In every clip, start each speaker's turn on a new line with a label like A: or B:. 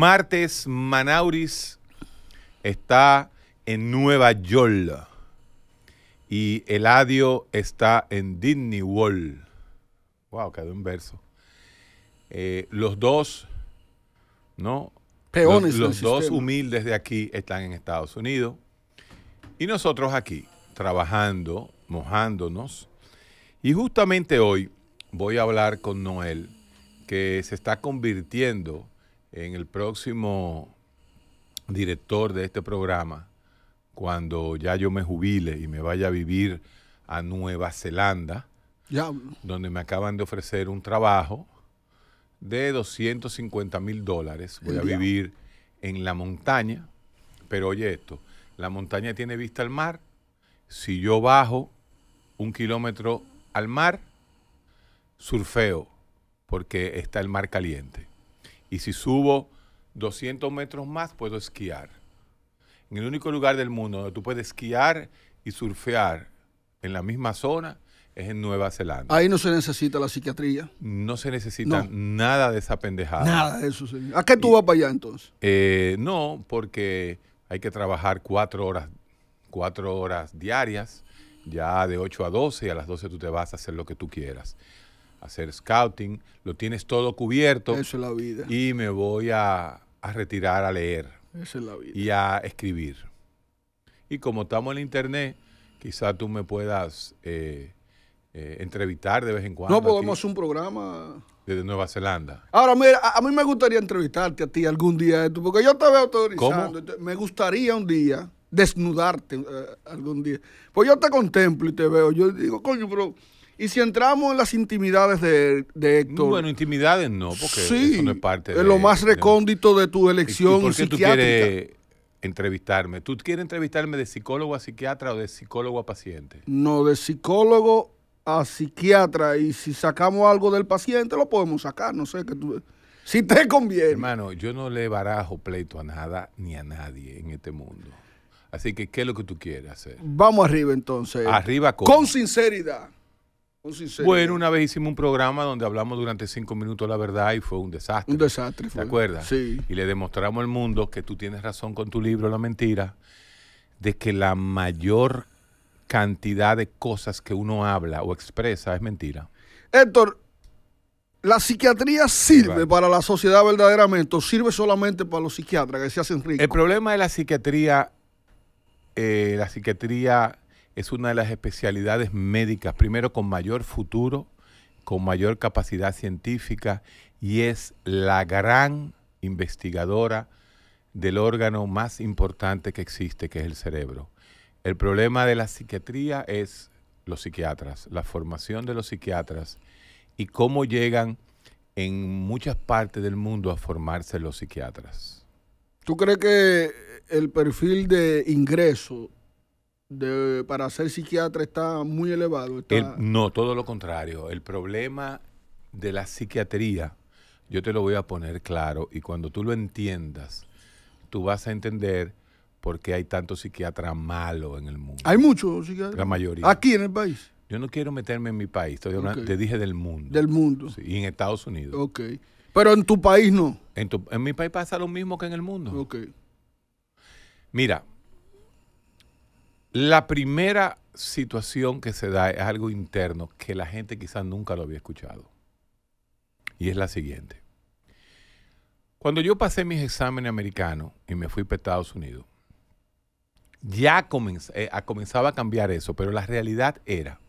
A: martes Manauris está en Nueva York y Eladio está en Disney World. Wow, quedó un verso. Eh, los dos, ¿no? Peones los, dos humildes de aquí están en Estados Unidos y nosotros aquí trabajando, mojándonos. Y justamente hoy voy a hablar con Noel, que se está convirtiendo en el próximo director de este programa, cuando ya yo me jubile y me vaya a vivir a Nueva Zelanda, donde me acaban de ofrecer un trabajo de 250 mil dólares. Voy a vivir en la montaña, pero oye esto, la montaña tiene vista al mar, si yo bajo un kilómetro al mar, surfeo, porque está el mar caliente. Y si subo 200 metros más, puedo esquiar. En el único lugar del mundo donde tú puedes esquiar y surfear en la misma zona es en Nueva Zelanda.
B: Ahí no se necesita la psiquiatría. No se necesita
A: nada de esa pendejada. Nada de
B: eso, señor. ¿A qué tú vas para allá entonces?
A: Eh, no, porque hay que trabajar cuatro horas, cuatro horas diarias, ya de 8 a 12, y a las 12 tú te vas a hacer lo que tú quieras hacer scouting, lo tienes todo cubierto. Eso es la vida. Y me voy a, retirar a leer.
B: Eso es la vida. Y
A: a escribir. Y como estamos en internet, quizá tú me puedas eh, eh, entrevistar de vez en cuando. No,
B: podemos hacer un programa.
A: Desde Nueva Zelanda.
B: Ahora, mira, a, mí me gustaría entrevistarte a ti algún día, de tú, porque yo te veo autorizando. ¿Cómo? Me gustaría un día desnudarte eh, algún día. Pues yo te contemplo y te veo. Yo digo, coño, pero y si entramos en las intimidades de, de Héctor. Bueno, intimidades no, porque eso no es parte de. lo más recóndito de tu elección. ¿Y, tú quieres
A: entrevistarme? ¿Tú quieres entrevistarme de psicólogo a psiquiatra o de psicólogo a paciente?
B: No, de psicólogo a psiquiatra. Y si sacamos algo del paciente, lo podemos sacar. No sé, que tú. Si te conviene.
A: Hermano, yo no le barajo pleito a nada ni a nadie en este mundo. Así que, ¿qué es lo que tú quieres
B: hacer? Vamos arriba entonces. Arriba con. Con sinceridad. Bueno, una
A: vez hicimos un programa donde hablamos durante cinco minutos la verdad y fue un desastre. Un desastre, fue. ¿Te acuerdas? Sí. Y le demostramos al mundo que tú tienes razón con tu libro La Mentira, de que la mayor cantidad de cosas que uno habla o expresa es mentira.
B: Héctor, la psiquiatría sirve para la sociedad verdaderamente o sirve solamente para los psiquiatras que se hacen ricos. El problema de la psiquiatría,
A: eh, la psiquiatría es una de las especialidades médicas, primero con mayor futuro, con mayor capacidad científica y es la gran investigadora del órgano más importante que existe, que es el cerebro. El problema de la psiquiatría es los psiquiatras, la formación de los psiquiatras y cómo llegan en muchas partes del mundo a formarse los
B: psiquiatras. ¿Tú crees que el perfil de ingreso para ser psiquiatra está muy elevado.
A: no, todo lo contrario. El problema de la psiquiatría, yo te lo voy a poner claro, y cuando tú lo entiendas, tú vas a entender por qué hay tanto psiquiatra malo en el
B: mundo. Hay muchos psiquiatras. La
A: mayoría. Aquí en el país. Yo no quiero meterme en mi país, te dije del mundo. Del mundo. y en Estados Unidos. Ok. Pero en tu país no. En, tu, en mi país pasa lo mismo que en el mundo. Ok. Mira, la primera situación que se da es algo interno que la gente quizás nunca lo había escuchado. Y es la siguiente. Cuando yo pasé mis exámenes americanos y me fui para Estados Unidos, ya eh, comenzaba a cambiar eso, pero la realidad era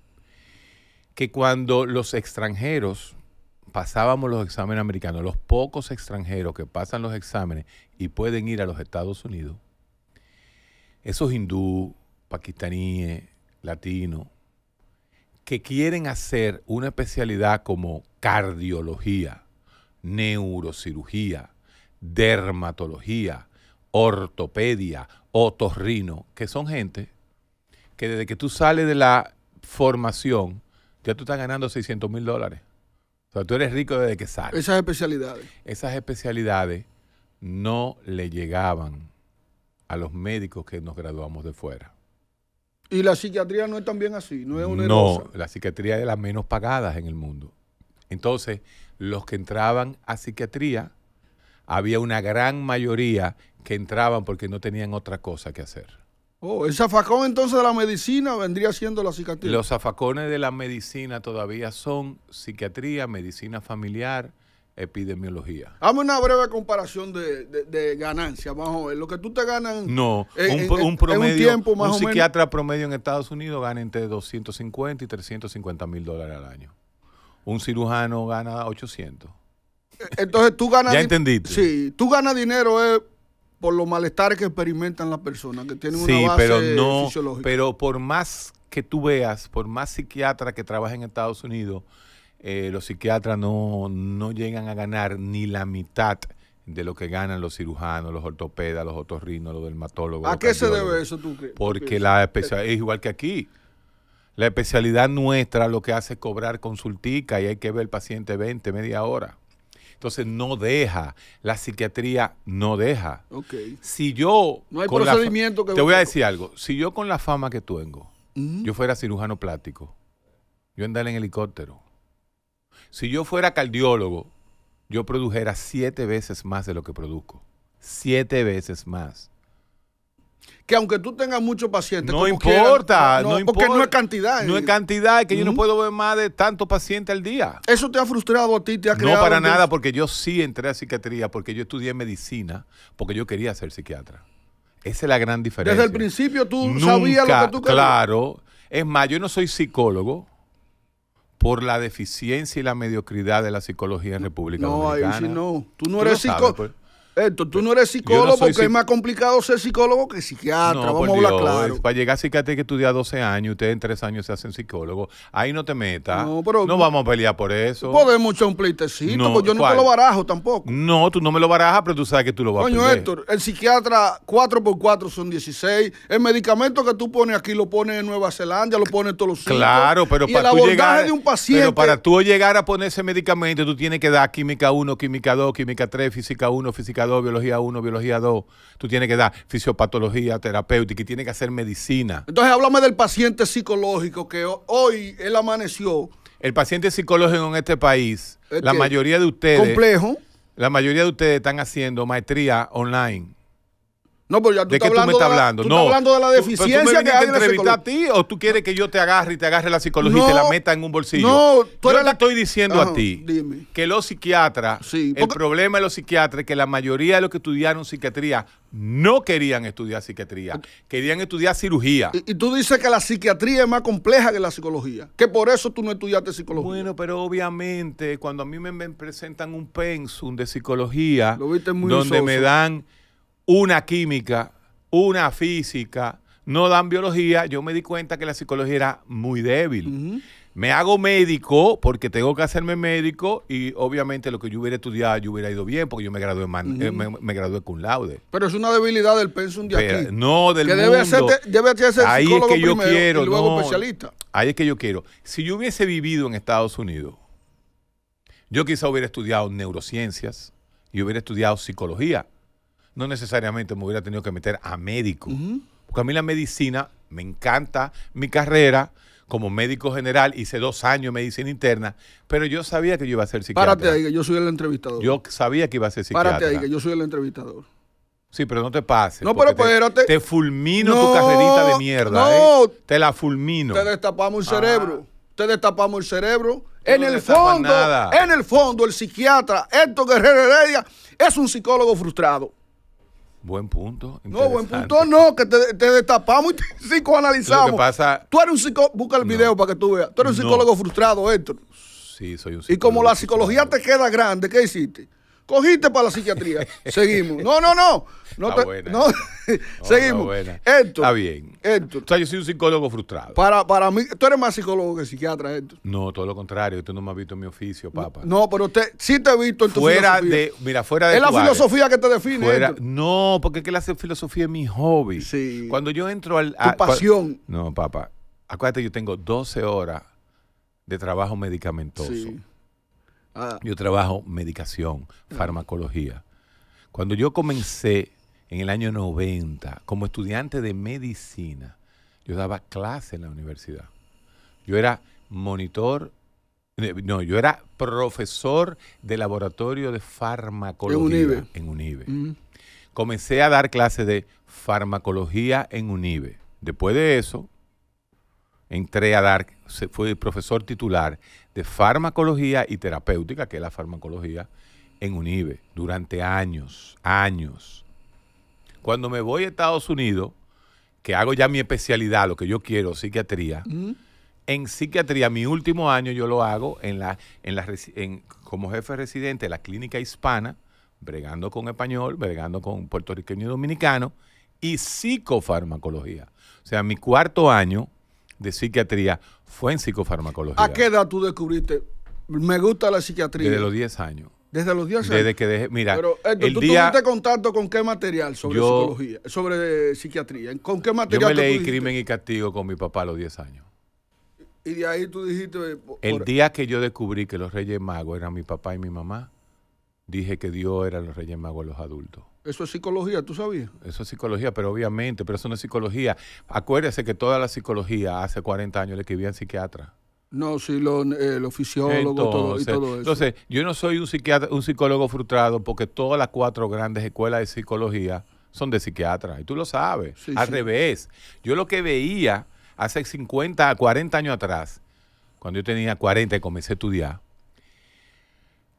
A: que cuando los extranjeros pasábamos los exámenes americanos, los pocos extranjeros que pasan los exámenes y pueden ir a los Estados Unidos, esos hindúes, paquistaníes, eh, latinos, que quieren hacer una especialidad como cardiología, neurocirugía, dermatología, ortopedia, otorrino, que son gente que desde que tú sales de la formación, ya tú estás ganando 600 mil dólares. O sea, tú eres rico desde que sales. Esas
B: especialidades.
A: Esas especialidades no le llegaban a los médicos que nos graduamos de fuera.
B: Y la psiquiatría no es también así, no es una No,
A: la psiquiatría es de las menos pagadas en el mundo. Entonces, los que entraban a psiquiatría, había una gran mayoría que entraban porque no tenían otra cosa que hacer.
B: Oh, el zafacón entonces de la medicina vendría siendo la psiquiatría. Los
A: zafacones de la medicina todavía son psiquiatría, medicina familiar, epidemiología.
B: Hazme una breve comparación de, ganancias, más Lo que tú te ganas. No, en, un, promedio. Un, psiquiatra
A: promedio en Estados Unidos gana entre 250 y 350 mil dólares al año.
B: Un cirujano
A: gana 800.
B: Entonces tú ganas. ya entendiste. Sí, tú ganas dinero es eh, por los malestares que experimentan las personas, que tienen una base pero no, fisiológica.
A: Pero por más que tú veas, por más psiquiatra que trabaja en Estados Unidos, eh, los psiquiatras no, no llegan a ganar ni la mitad de lo que ganan los cirujanos, los ortopedas, los otorrinos, los dermatólogos. ¿A qué se debe
B: eso tú crees? Porque la
A: especialidad es igual que aquí. La especialidad nuestra lo que hace es cobrar consultica y hay que ver al paciente 20, media hora. Entonces no deja, la psiquiatría no deja. Okay. Si yo... No hay procedimiento que... Te voy a decir algo, si yo con la fama que tengo, yo fuera cirujano plástico, yo andaría en helicóptero si yo fuera cardiólogo, yo produjera siete veces más de lo que produzco. Siete veces más. Que aunque tú tengas muchos pacientes. No importa, no, no, Porque no es cantidad. No es eh. cantidad, que yo no puedo ver más de tantos pacientes al día.
B: ¿Eso te ha frustrado a ti? Te ha no, para nada,
A: porque yo sí entré a psiquiatría, porque yo estudié medicina, porque yo quería ser psiquiatra. Esa es la gran diferencia. Desde el
B: principio tú sabías lo que tú querías.
A: Claro. Es más, yo no soy psicólogo, por la deficiencia y la mediocridad de la psicología en República Dominicana. No, ahí no. Tú no, eres, psico pues.
B: Héctor, tú no eres psicólogo porque es más complicado ser psicólogo que psiquiatra. Vamos a hablar claro.
A: Para llegar a psiquiatra hay que estudiar 12 años. Ustedes en 3 años se hacen psicólogos. Ahí no te metas. No, pero. No vamos a pelear por eso. Podemos echar un
B: pleitecito.
A: porque yo no lo barajo tampoco. No, tú no me lo barajas, pero tú sabes que tú lo vas Coño, a
B: Héctor, el psiquiatra 4x4 son 16. El medicamento que tú pones aquí lo pones en Nueva Zelanda, lo pones todos los Claro, pero para tú llegar. De un paciente, pero
A: para tú llegar a poner ese medicamento, tú tienes que dar química 1, química 2, química 3, física 1, física 2, biología 1, biología 2. Tú tienes que dar fisiopatología terapéutica y tienes que hacer medicina.
B: Entonces, háblame del paciente psicológico que hoy él amaneció. El paciente psicológico
A: en este país, la mayoría de ustedes. Complejo. La mayoría de ustedes están haciendo maestría online. No, pero ya tú ¿De estás tú estás hablando? de la deficiencia tú, que hay en a ti o tú quieres que yo te agarre y te agarre la psicología y te la meta en un bolsillo? No, tú yo te estoy diciendo a ti que los psiquiatras, el problema de los psiquiatras es que la mayoría de los que estudiaron psiquiatría no querían estudiar psiquiatría, querían estudiar cirugía.
B: Y, tú dices que la psiquiatría es más compleja que la psicología, que por eso tú no estudiaste psicología. Bueno, pero obviamente cuando a mí me, presentan un pensum
A: de psicología, donde me dan una química, una física, no dan biología, yo me di cuenta que la psicología era muy débil. Me hago médico porque tengo que hacerme médico y obviamente lo que yo hubiera estudiado yo hubiera ido bien porque yo me gradué, eh, me, gradué con laude.
B: Pero es una debilidad del pensum de aquí. No, del que mundo. Debe debe Ahí es que yo quiero, especialista.
A: Ahí es que yo quiero. Si yo hubiese vivido en Estados Unidos, yo quizá hubiera estudiado neurociencias y hubiera estudiado psicología no necesariamente me hubiera tenido que meter a médico. Porque a mí la medicina me encanta, mi carrera como médico general hice dos años en medicina interna, pero yo sabía que yo iba a ser psiquiatra. Párate ahí,
B: que yo soy el entrevistador. Yo
A: sabía que iba a ser psiquiatra. Párate ahí, que
B: yo soy el entrevistador.
A: Sí, pero no te pases. No, pero espérate. Te, fulmino tu carrerita de mierda. ¿eh?
B: Te la fulmino. Te destapamos el ah. cerebro. Te destapamos el cerebro. en el fondo, en el fondo, el psiquiatra Héctor Guerrero Heredia es un psicólogo frustrado.
A: Buen punto. No, buen punto
B: no, que te, te destapamos y te psicoanalizamos. qué pasa, tú eres un psicólogo, busca el video para que tú veas. Tú eres un psicólogo frustrado, esto Sí, soy un psicólogo. Y como la psicología te queda grande, ¿qué hiciste? cogiste para la psiquiatría. Seguimos. No, no, no. Seguimos. está, bien. Esto o sea, yo soy
A: un psicólogo frustrado.
B: Para, para mí, tú eres más psicólogo que psiquiatra, Héctor. No, todo lo contrario. Tú no me has visto en mi
A: oficio, papá.
B: No, pero usted sí te he visto en tu fuera de, mira, fuera de. Es la filosofía que te define.
A: no, porque es que la filosofía es mi hobby. Sí. Cuando yo entro al. A, tu pasión. no, papá. Acuérdate, yo tengo 12 horas de trabajo medicamentoso. Sí. Ah. Yo trabajo medicación, mm. farmacología. Cuando yo comencé en el año 90 como estudiante de medicina, yo daba clase en la universidad. Yo era monitor, eh, no, yo era profesor de laboratorio de farmacología en
B: UNIBE. Mm.
A: Comencé a dar clases de farmacología en UNIBE. Después de eso, entré a dar, fui profesor titular de farmacología y terapéutica, que es la farmacología, en UNIBE durante años, años. Cuando me voy a Estados Unidos, que hago ya mi especialidad, lo que yo quiero, psiquiatría, en psiquiatría, mi último año yo lo hago en la, en como jefe residente de la clínica hispana, bregando con español, bregando con puertorriqueño y dominicano, y psicofarmacología. O sea, mi cuarto año de psiquiatría fue en psicofarmacología. ¿A qué
B: edad tú descubriste? Me gusta la psiquiatría. Desde los 10 años. Desde los 10 años. Desde
A: que dejé, mira. Pero eh, ¿tú tuviste
B: contacto con qué material sobre psicología, sobre eh, psiquiatría? ¿Con qué material? Yo me leí Crimen
A: y Castigo con mi papá a los 10 años.
B: Y de ahí tú dijiste. Eh, el
A: día que yo descubrí que los Reyes Magos eran mi papá y mi mamá, dije que Dios eran los Reyes Magos a los adultos.
B: Eso es psicología,
A: ¿tú sabías? Eso es psicología, pero obviamente, pero eso no es psicología. Acuérdese que toda la psicología hace 40 años le escribían psiquiatra.
B: No, sí, los y todo eso. Entonces,
A: yo no soy un, un psicólogo frustrado porque todas las cuatro grandes escuelas de psicología son de psiquiatras, y tú lo sabes. Al revés, yo lo que veía hace 50, 40 años atrás, cuando yo tenía 40 y comencé a estudiar,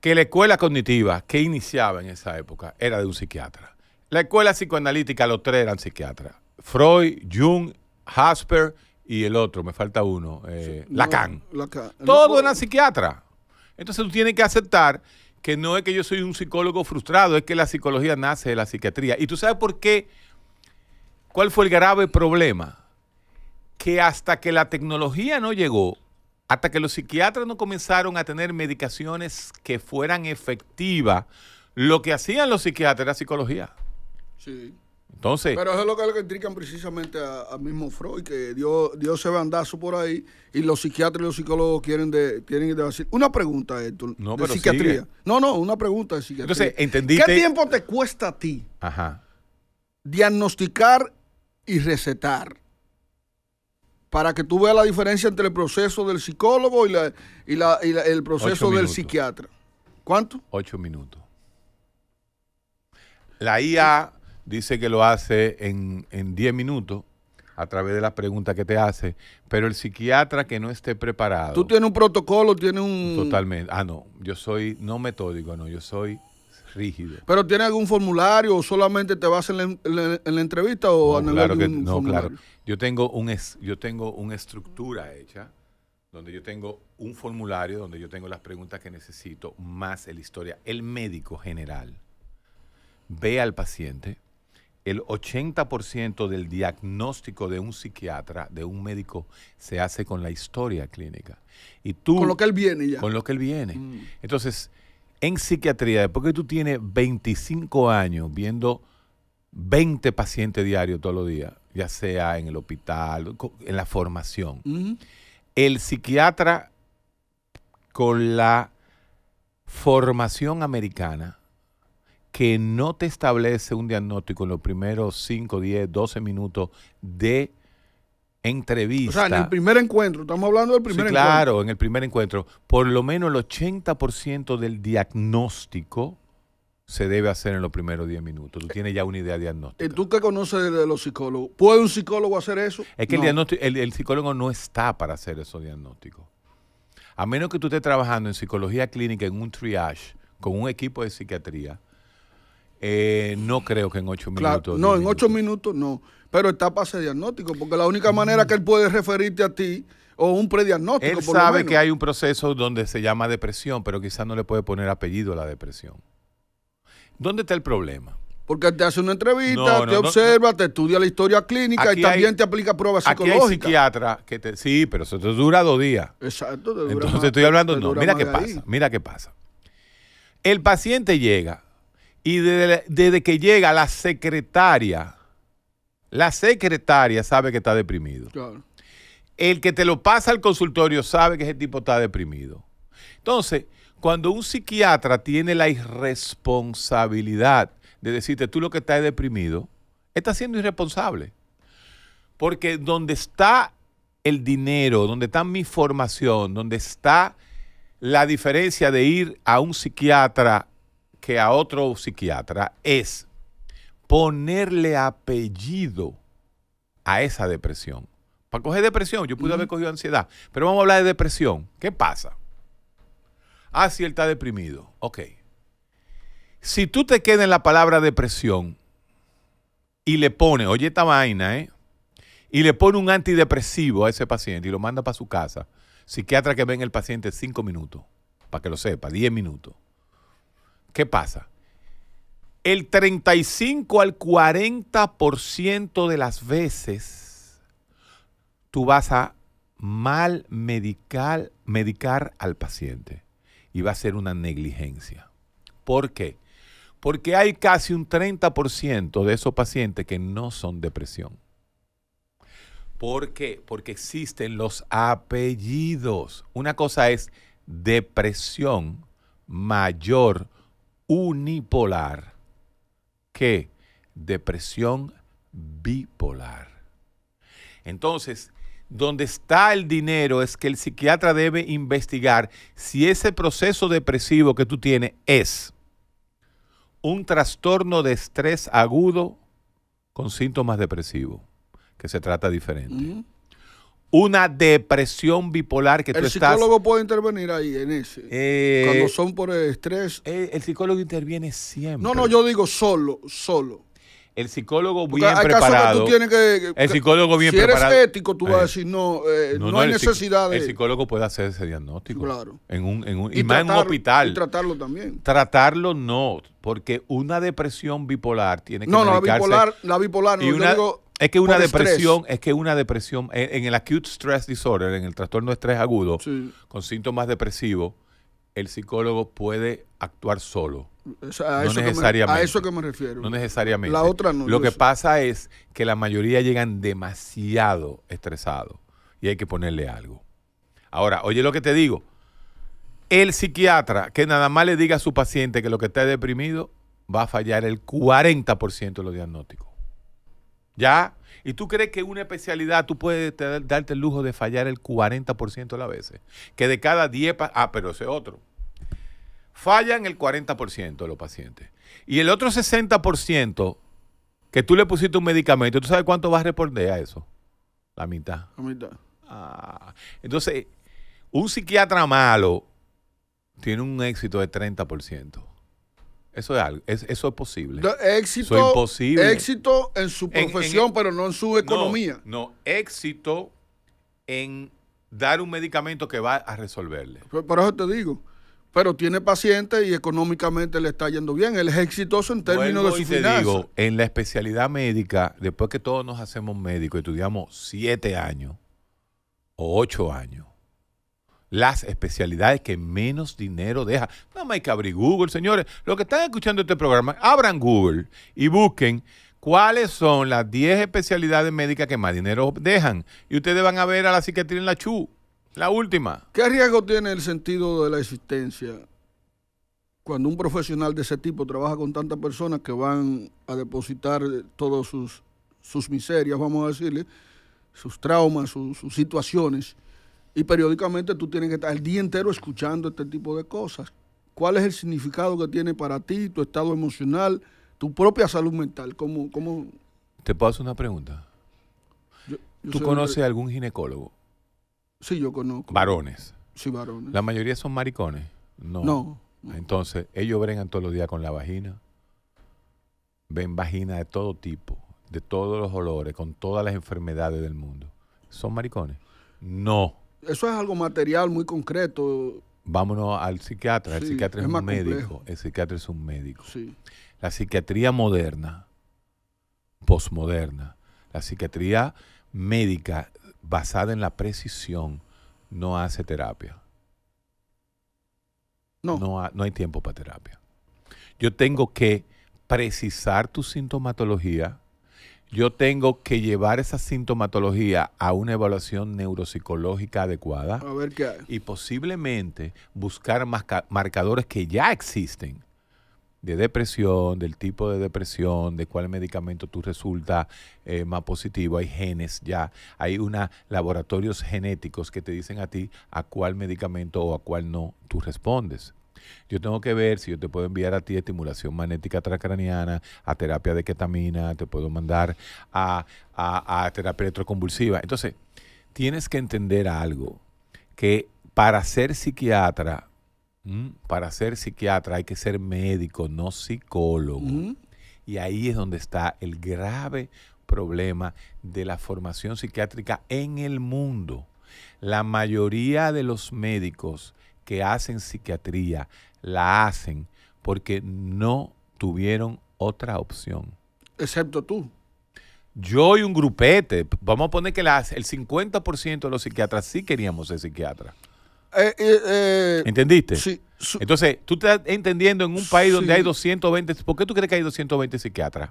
A: que la escuela cognitiva que iniciaba en esa época era de un psiquiatra. La escuela psicoanalítica, los tres eran psiquiatras. Freud, Jung, Hasper y el otro, me falta uno, eh, Lacan. Todos eran psiquiatras. Entonces tú tienes que aceptar que no es que yo soy un psicólogo frustrado, es que la psicología nace de la psiquiatría. ¿Y tú sabes por qué? ¿Cuál fue el grave problema? Que hasta que la tecnología no llegó, hasta que los psiquiatras no comenzaron a tener medicaciones que fueran efectivas, lo que hacían los psiquiatras era psicología. Sí. Entonces, Pero eso es lo
B: que le critican precisamente al mismo Freud, que dio, se ese bandazo por ahí y los psiquiatras y los psicólogos quieren de, de decir. Una pregunta, Héctor, no, de psiquiatría. No, no, una pregunta de psiquiatría. Entonces, entendiste. ¿Qué tiempo te cuesta a ti diagnosticar y recetar? para que tú veas la diferencia entre el proceso del psicólogo y, la, el proceso del psiquiatra. ¿Cuánto?
A: Ocho minutos. La IA dice que lo hace en, en diez minutos a través de las preguntas que te hace, pero el psiquiatra que no esté preparado. Tú tienes un protocolo, tienes un... Totalmente. Ah, no, yo soy no metódico, no, yo soy rígido.
B: ¿Pero tiene algún formulario o solamente te vas en la, en la entrevista o no, claro que, no, Claro.
A: Yo tengo, un yo tengo una estructura hecha donde yo tengo un formulario, donde yo tengo las preguntas que necesito, más la historia. El médico general ve al paciente, el 80% del diagnóstico de un psiquiatra, de un médico, se hace con la historia clínica. Y tú, con lo que él viene ya. Con lo que él viene. Mm. Entonces, en psiquiatría, porque tú tienes 25 años viendo 20 pacientes diarios todos los días, ya sea en el hospital, en la formación, el psiquiatra con la formación americana que no te establece un diagnóstico en los primeros 5, 10, 12 minutos de entrevista. O sea, en el
B: primer encuentro, estamos hablando del primer sí, encuentro. Claro,
A: en el primer encuentro. Por lo menos el 80% del diagnóstico se debe hacer en los primeros 10 minutos. Tú tienes ya una idea diagnóstica.
B: ¿Y eh, tú qué conoces de los psicólogos? ¿Puede un psicólogo hacer eso? Es que el,
A: el, el, psicólogo no está para hacer esos diagnósticos. A menos que tú estés trabajando en psicología clínica en un triage con un equipo de psiquiatría, eh, no creo que en ocho minutos. No,
B: en ocho minutos. no. Pero está para diagnóstico, porque la única manera que él puede referirte a ti o un prediagnóstico. Él sabe que
A: hay un proceso donde se llama depresión, pero quizás no le puede poner apellido a la depresión.
B: ¿Dónde está el problema? Porque te hace una entrevista, te observa, te estudia la historia clínica y también te aplica pruebas psicológicas. Aquí
A: psiquiatra que te... Sí, pero eso te dura dos días.
B: Exacto. dura
A: Entonces estoy hablando... mira qué pasa, mira qué pasa. El paciente llega, y desde, que llega la secretaria, la secretaria sabe que está deprimido. Claro. El que te lo pasa al consultorio sabe que ese tipo está deprimido. Entonces, cuando un psiquiatra tiene la irresponsabilidad de decirte tú lo que estás deprimido, está siendo irresponsable. Porque donde está el dinero, donde está mi formación, donde está la diferencia de ir a un psiquiatra que a otro psiquiatra es ponerle apellido a esa depresión. Para coger depresión, yo pude haber cogido ansiedad, pero vamos a hablar de depresión. ¿Qué pasa? Ah, si él está deprimido. Ok. Si tú te quedas en la palabra depresión y le pones, oye esta vaina, ¿eh? Y le pone un antidepresivo a ese paciente y lo manda para su casa, psiquiatra que venga el paciente cinco minutos, para que lo sepa, diez minutos. ¿Qué pasa? El 35 al 40% de las veces tú vas a mal medicar al paciente y va a ser una negligencia. ¿Por qué? Porque hay casi un 30% de esos pacientes que no son depresión. ¿Por qué? Porque existen los apellidos. Una cosa es depresión mayor unipolar que depresión bipolar. Entonces, donde está el dinero es que el psiquiatra debe investigar si ese proceso depresivo que tú tienes es un trastorno de estrés agudo con síntomas depresivos, que se trata diferente una depresión bipolar que el tú estás... El psicólogo
B: puede intervenir ahí en ese. Eh, cuando son por el estrés. Eh, el psicólogo interviene siempre. No, no, yo digo solo, solo. El psicólogo bien preparado. que tú tienes que, el psicólogo bien preparado. Si eres ético, tú vas a eh, decir no, no, hay necesidad de. El
A: psicólogo puede hacer ese diagnóstico. Claro. En un, en un, y, más en un hospital. Y
B: tratarlo también.
A: Tratarlo no, porque una depresión bipolar tiene que. medicarse, no, la bipolar, la
B: bipolar, no, digo es que una depresión,
A: es que una depresión, en, el acute stress disorder, en el trastorno de estrés agudo, con síntomas depresivos, el psicólogo puede actuar solo. a, eso necesariamente, a, eso que me
B: refiero. No necesariamente. otra Lo que
A: pasa es que la mayoría llegan demasiado estresados y hay que ponerle algo. Ahora, oye lo que te digo. El psiquiatra que nada más le diga a su paciente que lo que está deprimido va a fallar el 40% de los diagnósticos. ¿Ya? ¿Y tú crees que una especialidad tú puedes darte el lujo de fallar el 40% de las veces? Que de cada 10... Ah, pero ese otro. Fallan el 40% de los pacientes. Y el otro 60% que tú le pusiste un medicamento, ¿tú sabes cuánto vas a responder a eso? La mitad. La mitad. Ah, entonces, un psiquiatra malo tiene un éxito de 30%. Eso es algo, eso es posible. éxito, éxito
B: en su profesión, e- pero no en su economía. No, éxito
A: en dar un medicamento que va a resolverle.
B: Por, eso te digo, pero tiene paciente y económicamente le está yendo bien. Él es exitoso en términos de su te digo,
A: en la especialidad médica, después que todos nos hacemos médicos, estudiamos siete años o ocho años, las especialidades que menos dinero deja. Nada más hay que abrir Google, señores. Los que están escuchando este programa, abran Google y busquen cuáles son las 10 especialidades médicas que más dinero dejan. Y ustedes
B: van a ver a la psiquiatría en la CHU, la última. ¿Qué riesgo tiene el sentido de la existencia cuando un profesional de ese tipo trabaja con tantas personas que van a depositar todas sus, sus miserias, vamos a decirle, sus traumas, sus situaciones? Y periódicamente tú tienes que estar el día entero escuchando este tipo de cosas. ¿Cuál es el significado que tiene para ti, tu estado emocional, tu propia salud mental? ¿Cómo, cómo...
A: Te puedo hacer una pregunta. ¿Tú conoces algún ginecólogo?
B: Sí, yo conozco. ¿Varones? Sí, varones. ¿La
A: mayoría son maricones? No. No. Entonces, ellos vengan todos los días con la vagina. Ven vagina de todo tipo, de todos los olores, con todas las enfermedades del mundo. ¿Son maricones? No.
B: Eso es algo material muy concreto.
A: Vámonos al psiquiatra. El psiquiatra es, un médico. El psiquiatra es un médico. La psiquiatría moderna, posmoderna, la psiquiatría médica basada en la precisión no hace terapia. No. no hay tiempo para terapia. Yo tengo que precisar tu sintomatología yo tengo que llevar esa sintomatología a una evaluación neuropsicológica adecuada. Y posiblemente buscar marcadores que ya existen de depresión, del tipo de depresión, de cuál medicamento tú resulta eh, más positivo. Hay genes ya, hay una, laboratorios genéticos que te dicen a ti a cuál medicamento o a cuál no tú respondes. Yo tengo que ver si yo te puedo enviar a ti estimulación magnética tracraniana a terapia de ketamina, te puedo mandar a, terapia electroconvulsiva. Entonces, tienes que entender algo, que para ser psiquiatra, para ser psiquiatra hay que ser médico, no psicólogo. Y ahí es donde está el grave problema de la formación psiquiátrica en el mundo. La mayoría de los médicos que hacen psiquiatría la hacen porque no tuvieron otra opción. Excepto tú. Yo y un grupete. Vamos a poner que las, el 50% de los psiquiatras sí queríamos ser psiquiatras. Eh,
B: eh, eh, ¿Entendiste? Sí.
A: Entonces, tú estás entendiendo en un país donde hay 220. ¿Por qué tú crees que hay 220 psiquiatras?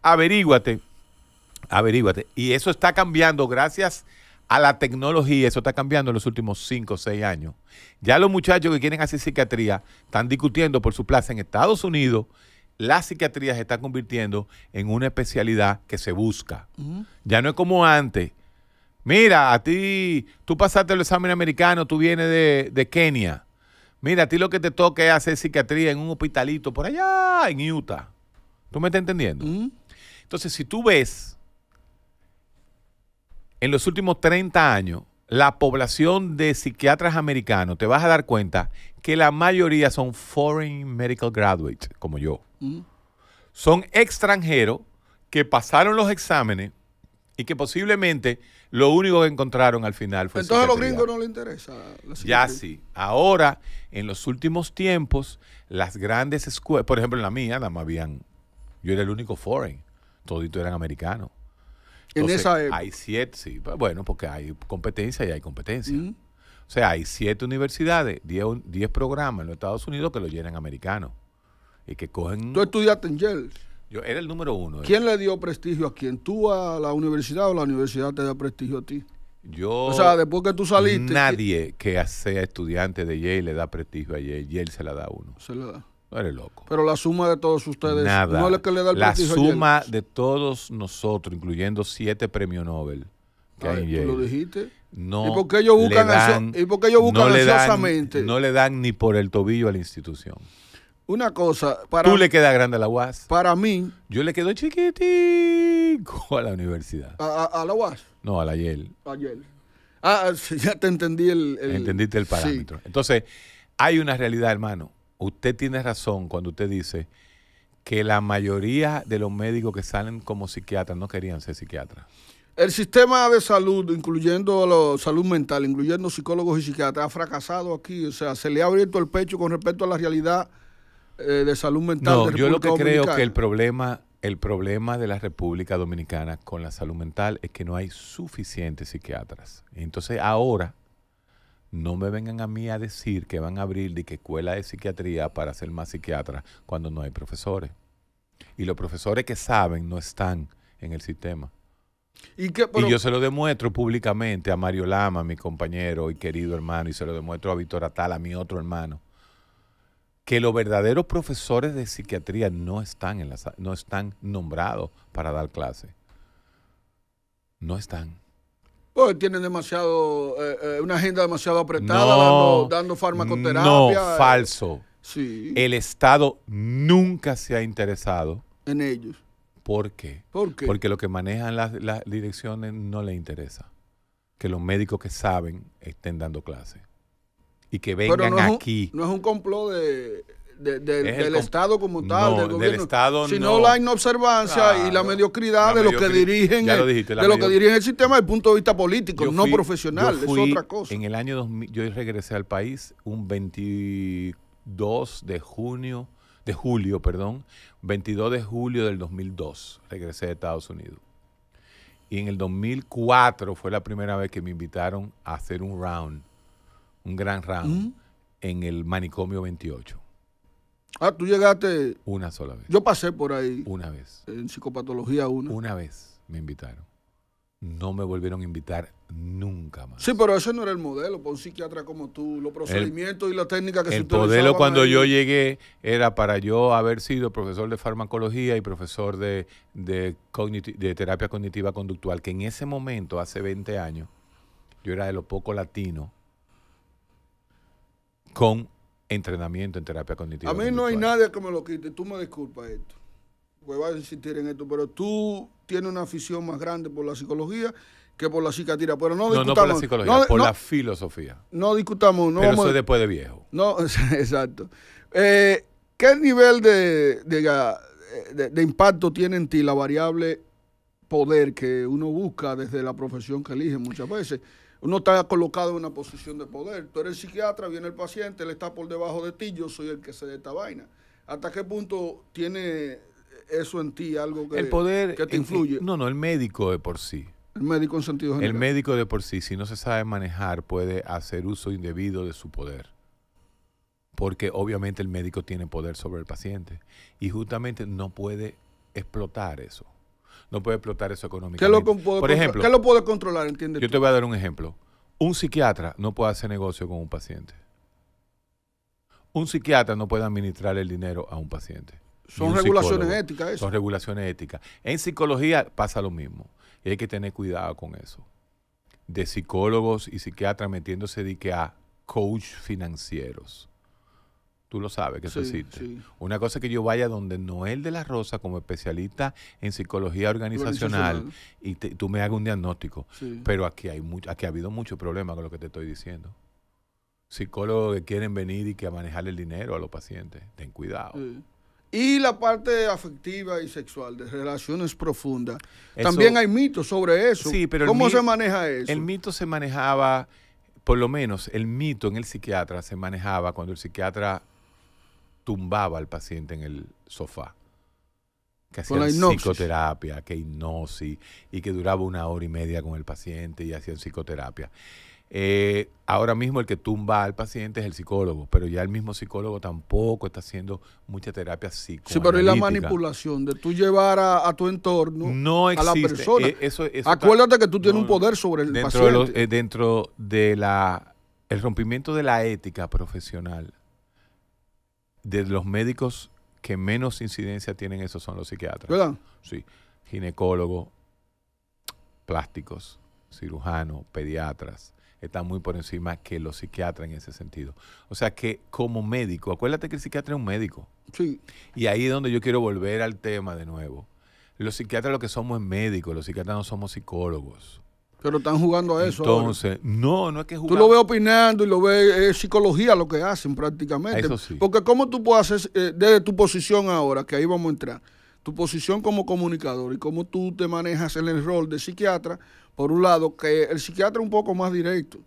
A: Averíguate. Averíguate. Y eso está cambiando gracias a a la tecnología, eso está cambiando en los últimos 5 o 6 años. Ya los muchachos que quieren hacer psiquiatría están discutiendo por su plaza en Estados Unidos. La psiquiatría se está convirtiendo en una especialidad que se busca. Ya no es como antes. Mira, a ti, tú pasaste el examen americano, tú vienes de, Kenia. Mira, a ti lo que te toca es hacer psiquiatría en un hospitalito por allá, en Utah. ¿Tú me estás entendiendo? Entonces, si tú ves en los últimos 30 años, la población de psiquiatras americanos, te vas a dar cuenta que la mayoría son foreign medical graduates, como yo. Mm. Son extranjeros que pasaron los exámenes y que posiblemente lo único que encontraron al final fue... Entonces a los gringos no
B: les interesa. ya sí.
A: Ahora, en los últimos tiempos, las grandes escuelas, por ejemplo en la mía, nada más habían, yo era el único foreign, todito eran americanos
B: en esa época. E-
A: hay siete, sí, bueno, porque hay competencia y hay competencia. O sea, hay siete universidades, diez, diez, programas en los Estados Unidos que lo llenan americanos y que cogen... Tú
B: estudiaste en Yale.
A: Yo era el número uno.
B: Eh. ¿Quién le dio prestigio a quién? ¿Tú a la universidad o la universidad te da prestigio a ti? Yo, o sea, después que tú saliste. Nadie
A: que sea estudiante de Yale le da prestigio a Yale. Yale se la da uno. Se la da loco.
B: Pero la suma de todos ustedes no es la que le da el La suma
A: de todos nosotros, incluyendo siete premios Nobel que lo dijiste?
B: No ¿Y por ellos buscan, ¿y porque ellos buscan no
A: no le dan ni por el tobillo a la institución.
B: Una cosa, para... Tú le quedas
A: grande a la UAS.
B: Para mí... Yo le quedo chiquitico
A: a la universidad.
B: ¿A, la UAS?
A: No, a la YEL.
B: A Ah, ya te entendí el... Entendiste el parámetro.
A: Entonces, hay una realidad, hermano usted tiene razón cuando usted dice que la mayoría de los médicos que salen como psiquiatras no querían ser psiquiatras.
B: El sistema de salud, incluyendo la salud mental, incluyendo psicólogos y psiquiatras, ha fracasado aquí. O sea, se le ha abierto el pecho con respecto a la realidad eh, de salud mental. No, yo lo que creo que el
A: problema, el problema de la República Dominicana con la salud mental es que no hay suficientes psiquiatras. Entonces, ahora no me vengan a mí a decir que van a abrir de que escuela de psiquiatría para ser más psiquiatra cuando no hay profesores. Y los profesores que saben no están en el sistema.
B: ¿Y, yo se
A: lo demuestro públicamente a Mario Lama, mi compañero y querido hermano, y se lo demuestro a Víctor Atala, a mi otro hermano, que los verdaderos profesores de psiquiatría no están, en la, no están nombrados para dar clase. No están.
B: Pues tienen demasiado, eh, eh, una agenda demasiado apretada, dando, farmacoterapia. No, eh.
A: falso. Sí. El Estado nunca se ha interesado. En ellos. ¿Por qué? ¿Por Porque lo que manejan las, direcciones no le interesa. Que los médicos que saben estén dando clases. Y que vengan aquí.
B: no es un complot de del Estado como tal, del gobierno, sino la inobservancia y la mediocridad de los que dirigen el, lo que dirigen el sistema desde el punto de vista político, no profesional, es otra cosa.
A: En el año 2000 yo regresé al país un 22 de junio, de julio, perdón, 22 de julio del 2002, regresé de Estados Unidos. Y en el 2004 fue la primera vez que me invitaron a hacer un round, un gran round, en el manicomio 28 Ah, tú llegaste. Una sola vez.
B: Yo pasé por ahí. Una vez. En psicopatología, una. Una vez me invitaron.
A: No me volvieron a invitar nunca
B: más. Sí, pero ese no era el modelo para un psiquiatra como tú. Los procedimientos y la técnica que se El modelo cuando yo
A: llegué era para yo haber sido profesor de farmacología y profesor de, de, terapia cognitiva conductual, que en ese momento, hace 20 años, yo era de los poco latinos, con entrenamiento en terapia cognitiva. A mí no
B: hay nadie que me lo quite. Tú me disculpas esto. Pues vas a insistir en esto, pero tú tienes una afición más grande por la psicología que por la cicatriz Pero no discutamos. No, por la psicología, por la filosofía. No discutamos. No pero eso es después de viejo. No, exacto. Eh, ¿Qué nivel de, de, de impacto tiene en ti la variable poder que uno busca desde la profesión que elige muchas veces? uno está colocado en una posición de poder. Tú eres el psiquiatra, viene el paciente, él está por debajo de ti, yo soy el que se de esta vaina. ¿Hasta qué punto tiene eso en ti algo que, el poder, que te influye?
A: no, no, el médico de por sí.
B: El médico en sentido general. El
A: médico de por sí, si no se sabe manejar, puede hacer uso indebido de su poder. Porque obviamente el médico tiene poder sobre el paciente y justamente no puede explotar eso no puede explotar eso
B: económicamente. ¿Qué lo puede, Por ejemplo, lo controlar? Entiende yo te voy a dar un
A: ejemplo. Un psiquiatra no puede hacer negocio con un paciente. Un psiquiatra no puede administrar el dinero a un paciente. Son regulaciones éticas. Eso. Son regulaciones éticas. En psicología pasa lo mismo. Y hay que tener cuidado con eso. De psicólogos y psiquiatras metiéndose de que a coach financieros. Tú lo sabes que eso existe. Una cosa es que yo vaya donde Noel de la Rosa como especialista en psicología organizacional, y tú me hagas un diagnóstico. Pero aquí hay mucho, aquí ha habido mucho problema con lo que te estoy diciendo. Psicólogos que quieren venir y que a manejar el dinero a los pacientes. Ten cuidado.
B: Y la parte afectiva y sexual, de relaciones profundas. También hay mitos sobre eso. ¿Cómo se maneja eso? El mito se
A: manejaba, por lo menos el mito en el psiquiatra se manejaba cuando el psiquiatra tumbaba al paciente en el sofá. Que hacían psicoterapia, que hipnosis, y que duraba una hora y media con el paciente y hacían psicoterapia. Eh, ahora mismo el que tumba al paciente es el psicólogo, pero ya el mismo psicólogo tampoco está haciendo mucha terapia psicológica. Sí, pero es la manipulación
B: de tú llevar a, tu entorno, a la e, persona. eso, Acuérdate que tú tienes un poder sobre el dentro paciente.
A: Eh, dentro de la el rompimiento de la ética profesional de los médicos que menos incidencia tienen esos son los psiquiatras. ¿Verdad? Sí. Ginecólogos, plásticos, cirujanos, pediatras. Están muy por encima que los psiquiatras en ese sentido. O sea que como médico, acuérdate que el psiquiatra es un médico. Sí. Y ahí es donde yo quiero volver al tema de nuevo. Los psiquiatras lo que somos es médicos, los psiquiatras no somos psicólogos.
B: Pero están jugando a eso. Entonces, no, no es que jugar. Tú lo ves opinando y lo ves, es psicología lo que hacen prácticamente. Eso sí. Porque cómo tú puedes hacer, eh, desde tu posición ahora, que ahí vamos a entrar, tu posición como comunicador y cómo tú te manejas en el rol de psiquiatra, por un lado, que el psiquiatra es un poco más directo.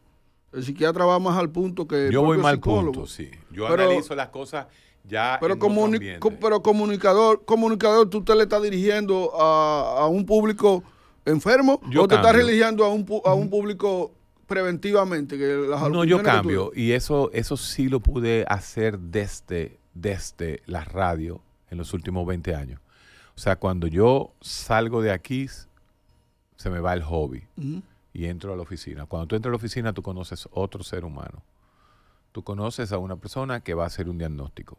B: El psiquiatra va más al punto que el Yo voy mal psicólogo.
A: punto, sí. Yo analizo las
B: cosas ya pero, pero comunicador, comunicador, tú te le estás dirigiendo a, a un público enfermo o te estás religiando a un, público preventivamente? Que las no, yo cambio.
A: Y eso, eso sí lo pude hacer desde, desde la radio en los últimos 20 años. O sea, cuando yo salgo de aquí, se me va el hobby y entro a la oficina. Cuando tú entras a la oficina, tú conoces otro ser humano. Tú conoces a una persona que va a hacer un diagnóstico.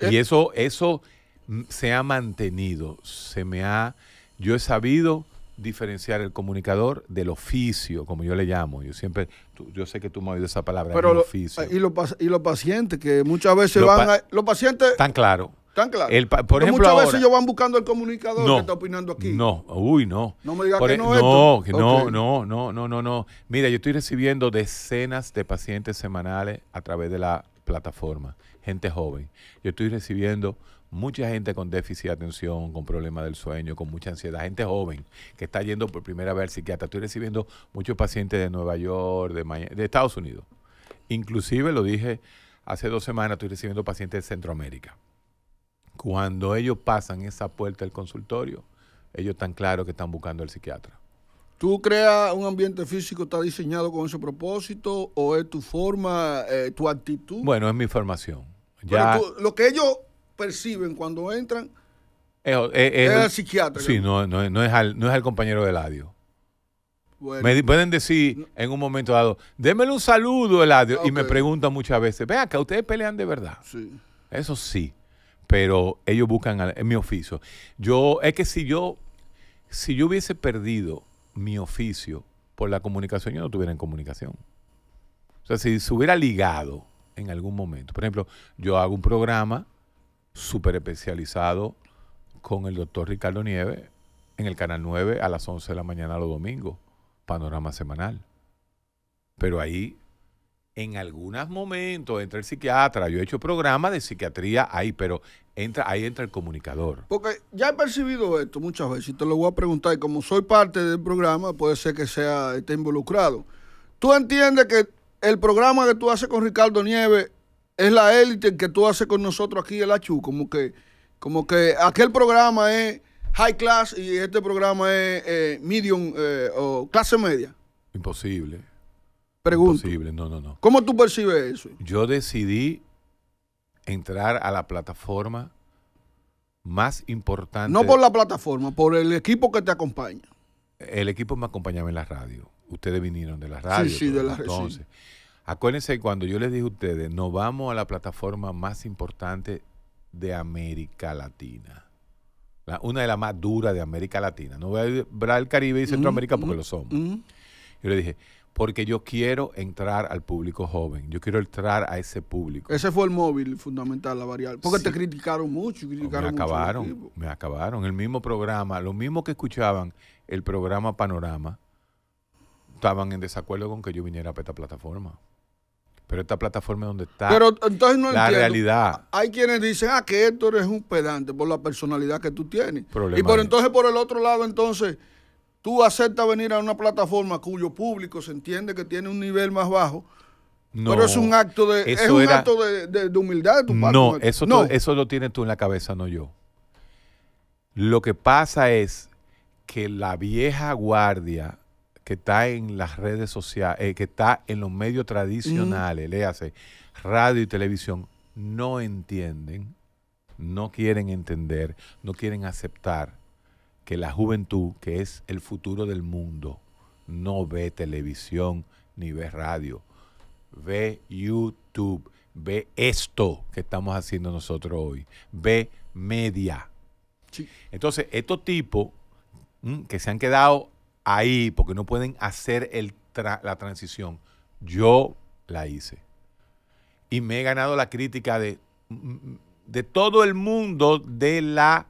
A: Y eh. eso, eso mm, se ha mantenido, se me ha yo he sabido diferenciar el comunicador del oficio, como yo le llamo. Yo siempre, yo sé que tú me has oído esa palabra, Pero el oficio. Eh,
B: y los y los pacientes, que muchas veces van a, Los pacientes... Tan claro. Tan
A: claro. por ejemplo, muchas veces
B: ellos van buscando el comunicador que está opinando aquí. No,
A: uy, no. No me digas e que no, no No, no, no, no, no, no. Mira, yo estoy recibiendo decenas de pacientes semanales a través de la plataforma, gente joven. Yo estoy recibiendo mucha gente con déficit de atención, con problemas del sueño, con mucha ansiedad, gente joven que está yendo por primera vez al psiquiatra. Estoy recibiendo muchos pacientes de Nueva York, de, de Estados Unidos. Inclusive, lo dije hace dos semanas, estoy recibiendo pacientes de Centroamérica. Cuando ellos pasan esa puerta del consultorio, ellos están claros que están buscando al psiquiatra.
B: ¿Tú creas un ambiente físico está diseñado con ese propósito o es tu forma, eh, tu actitud? Bueno,
A: es mi formación. Ya...
B: lo que ellos perciben cuando entran
A: es, es, psiquiatra. Sí, no, no, es el no es al compañero de Eladio.
B: me pueden
A: decir en un momento dado, démelo un saludo, Eladio. Y me preguntan muchas veces, vean que ustedes pelean de verdad. Eso sí, pero ellos buscan, mi oficio. Yo, es que si yo, si yo hubiese perdido mi oficio por la comunicación, yo no estuviera en comunicación. O sea, si se hubiera ligado en algún momento. Por ejemplo, yo hago un programa súper especializado con el doctor Ricardo Nieves en el Canal 9 a las 11 de la mañana los domingos, panorama semanal. Pero ahí, en algunos momentos, entra el psiquiatra. Yo he hecho programa de psiquiatría ahí, pero entra, ahí entra el comunicador.
B: Porque ya he percibido esto muchas veces y te lo voy a preguntar. Y como soy parte del programa, puede ser que sea, esté involucrado. ¿Tú entiendes que el programa que tú haces con Ricardo Nieves es la élite que tú haces con nosotros aquí, el la Como que, como que aquel programa es high class y este programa es eh, medium eh, o clase media.
A: Imposible. Pregunta. Imposible, no, no, no.
B: ¿Cómo tú percibes eso?
A: Yo decidí entrar a la plataforma más importante. No por la
B: plataforma, por el equipo que te acompaña.
A: El equipo me acompañaba en la radio. Ustedes vinieron de la radio. Sí, sí, de la radio. Entonces. Acuérdense cuando yo les dije a ustedes, nos vamos a la plataforma más importante de América Latina. una de las más duras de América Latina. No voy a hablar del Caribe y Centroamérica mm, porque mm, lo somos. Mm. Yo le dije, porque yo quiero entrar al público joven, yo quiero entrar a ese público.
B: Ese fue el móvil fundamental, la variable. Porque te criticaron mucho, criticaron me acabaron,
A: Me acabaron, el mismo programa, lo mismo que escuchaban el programa Panorama, estaban en desacuerdo con que yo viniera a esta plataforma. Pero esta plataforma es donde está entonces no la realidad.
B: Hay quienes dicen, ah, que Héctor es un pedante por la personalidad que tú tienes. y por entonces, por el otro lado, entonces, tú aceptas venir a una plataforma cuyo público se entiende que tiene un nivel más bajo.
A: pero es un acto de, de,
B: humildad de tu parte. No, eso, no. eso
A: lo tienes tú en la cabeza, no yo. Lo que pasa es que la vieja guardia que está en las redes sociales, eh, que está en los medios tradicionales, léase, radio y televisión, no entienden, no quieren entender, no quieren aceptar que la juventud, que es el futuro del mundo, no ve televisión ni ve radio, ve YouTube, ve esto que estamos haciendo nosotros hoy, ve media. Sí. Entonces, estos tipos mm, que se han quedado ahí porque no pueden hacer el la transición. Yo la hice. Y me he ganado la crítica de, mm, de todo el mundo de la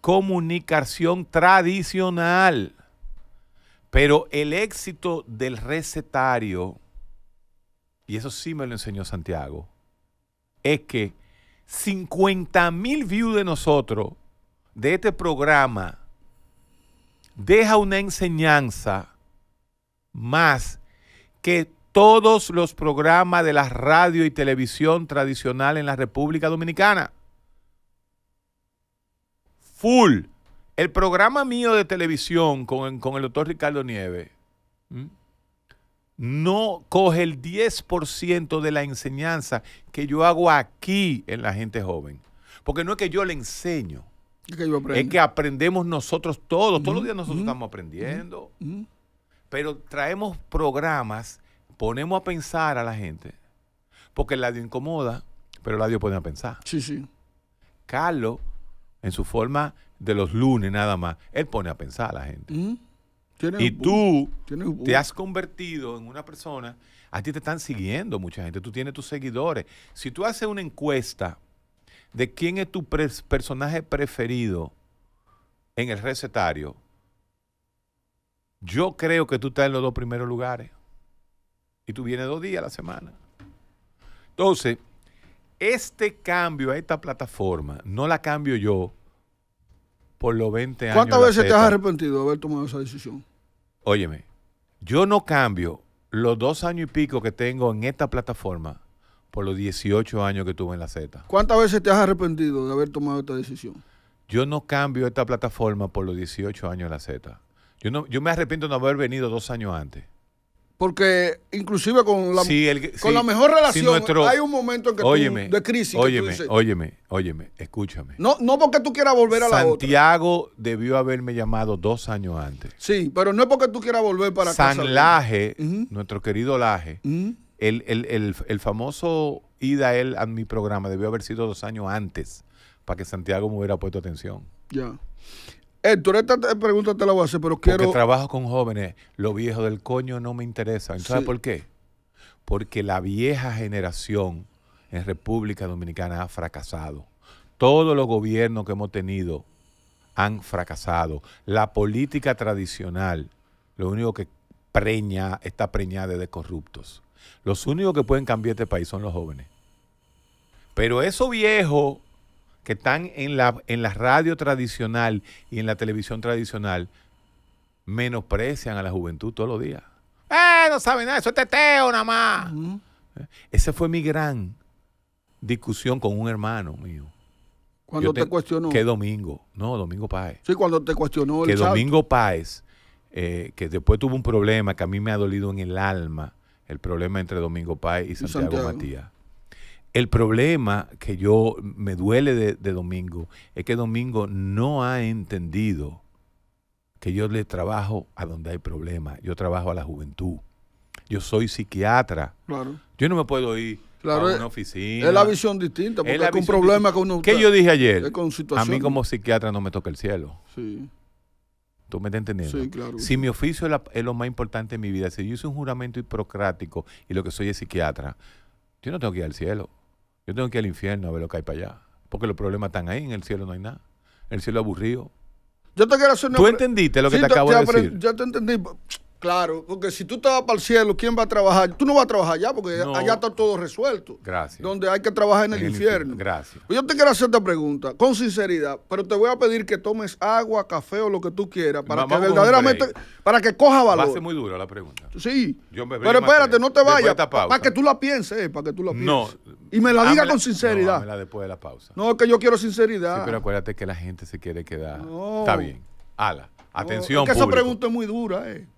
A: comunicación tradicional. Pero el éxito del recetario, y eso sí me lo enseñó Santiago, es que 50 mil views de nosotros, de este programa, deja una enseñanza más que todos los programas de la radio y televisión tradicional en la República Dominicana. Full. El programa mío de televisión con, el doctor Ricardo Nieves no coge el 10% de la enseñanza que yo hago aquí en la gente joven. Porque no es que yo le enseño es que aprendemos nosotros todos, todos los días nosotros estamos aprendiendo, pero traemos programas, ponemos a pensar a la gente, porque la radio incomoda, pero la Dios pone a pensar. Sí, sí. Carlos, en su forma de los lunes nada más, él pone a pensar a la
B: gente. Y tú te has
A: convertido en una persona, a ti te están siguiendo mucha gente, tú tienes tus seguidores. Si tú haces una encuesta de quién es tu personaje preferido en el recetario, yo creo que tú estás en los dos primeros lugares. Y tú vienes dos días a la semana. Entonces, este cambio a esta plataforma no la cambio yo por los 20 años. ¿Cuántas veces te has
B: arrepentido de haber tomado esa decisión?
A: Óyeme, yo no cambio los dos años y pico que tengo en esta plataforma por los 18 años que tuve en la Z.
B: ¿Cuántas veces te has arrepentido de haber tomado esta decisión?
A: Yo no cambio esta plataforma por los 18 años en la Z. Yo, no, yo me arrepiento de no haber venido dos años antes.
B: Porque inclusive con la, con la mejor relación hay un momento en que de crisis. Óyeme, óyeme,
A: óyeme, escúchame.
B: No, no porque tú quieras volver a la
A: Santiago debió haberme llamado dos años antes.
B: Sí, pero no es porque tú quieras volver para San San Laje,
A: nuestro querido Laje, el, el, el, el famoso ida él a mi programa debió haber sido dos años antes para que Santiago me hubiera puesto atención. Ya. Héctor, eh, esta pregunta te la voy a hacer, pero quiero. Porque trabajo con jóvenes, lo viejo del coño no me interesa. ¿Sabes por qué? Porque la vieja generación en República Dominicana ha fracasado. Todos los gobiernos que hemos tenido han fracasado. La política tradicional, lo único que preña, está preñada de corruptos. Los únicos que pueden cambiar este país son los jóvenes. Pero esos viejos que están en la, en la radio tradicional y en la televisión tradicional menosprecian a la juventud todos los días. ¡Eh, no saben nada! ¡Eso es teteo nada más! Ese Esa fue mi gran discusión con un hermano mío. Cuando te, cuestionó. Que Domingo, no, Domingo Páez.
B: Sí, cuando te cuestionó. El que Domingo
A: Páez, eh, que después tuvo un problema que a mí me ha dolido en el alma, el problema entre Domingo Páez y Santiago, Matías. El problema que yo me duele de, Domingo es que Domingo no ha entendido que yo le trabajo a donde hay problemas. Yo trabajo a la juventud. Yo soy psiquiatra.
B: Claro. Yo no me puedo ir a una oficina. Es la visión distinta, porque es, un problema con... que ¿Qué yo dije ayer? Con a mí como
A: psiquiatra no me toca el cielo. Sí. ¿Tú me estás entendiendo? Sí, claro. Si mi oficio es, lo más importante en mi vida, si yo hice un juramento hipocrático y lo que soy es psiquiatra, yo no tengo que ir al cielo. Yo tengo que ir al infierno a ver lo que hay para allá. Porque los problemas están ahí, en el cielo no hay nada. el cielo aburrido.
B: Yo te quiero hacer una ¿Tú entendiste lo que te acabo de decir? Yo te entendí. Claro, porque si tú te vas para el cielo, ¿quién va a trabajar? Tú no vas a trabajar ya, porque allá está todo resuelto. Gracias. Donde hay que trabajar en, el, infierno. Gracias. Pues yo te quiero hacer esta pregunta, con sinceridad, pero te voy a pedir que tomes agua, café o lo que tú quieras para que verdaderamente, para que coja valor. Va a
A: muy dura la pregunta. Sí. pero espérate, no te vayas. Para que
B: tú la pienses, eh, para que tú la pienses. No. Y me la diga con sinceridad. No, después de la pausa. es que yo quiero sinceridad. Sí, pero
A: acuérdate que la gente se quiere quedar. No. Está bien. Ala. Atención. Porque esa pregunta
B: es muy dura, eh.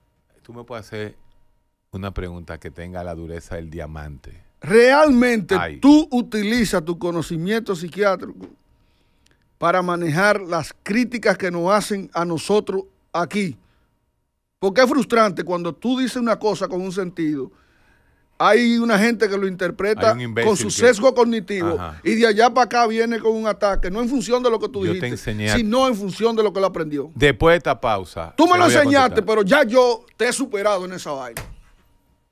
A: Tú me puedes hacer una pregunta que tenga la dureza del diamante.
B: ¿Realmente tú utilizas tu conocimiento psiquiátrico para manejar las críticas que nos hacen a nosotros aquí? Porque es frustrante cuando tú dices una cosa con un sentido hay una gente que lo interpreta con su sesgo cognitivo y de allá para acá viene con un ataque, no en función de lo que tú dijiste, sino en función de lo que él aprendió.
A: Después de esta pausa. Tú me lo enseñaste, pero
B: ya yo te he superado en esa vaina.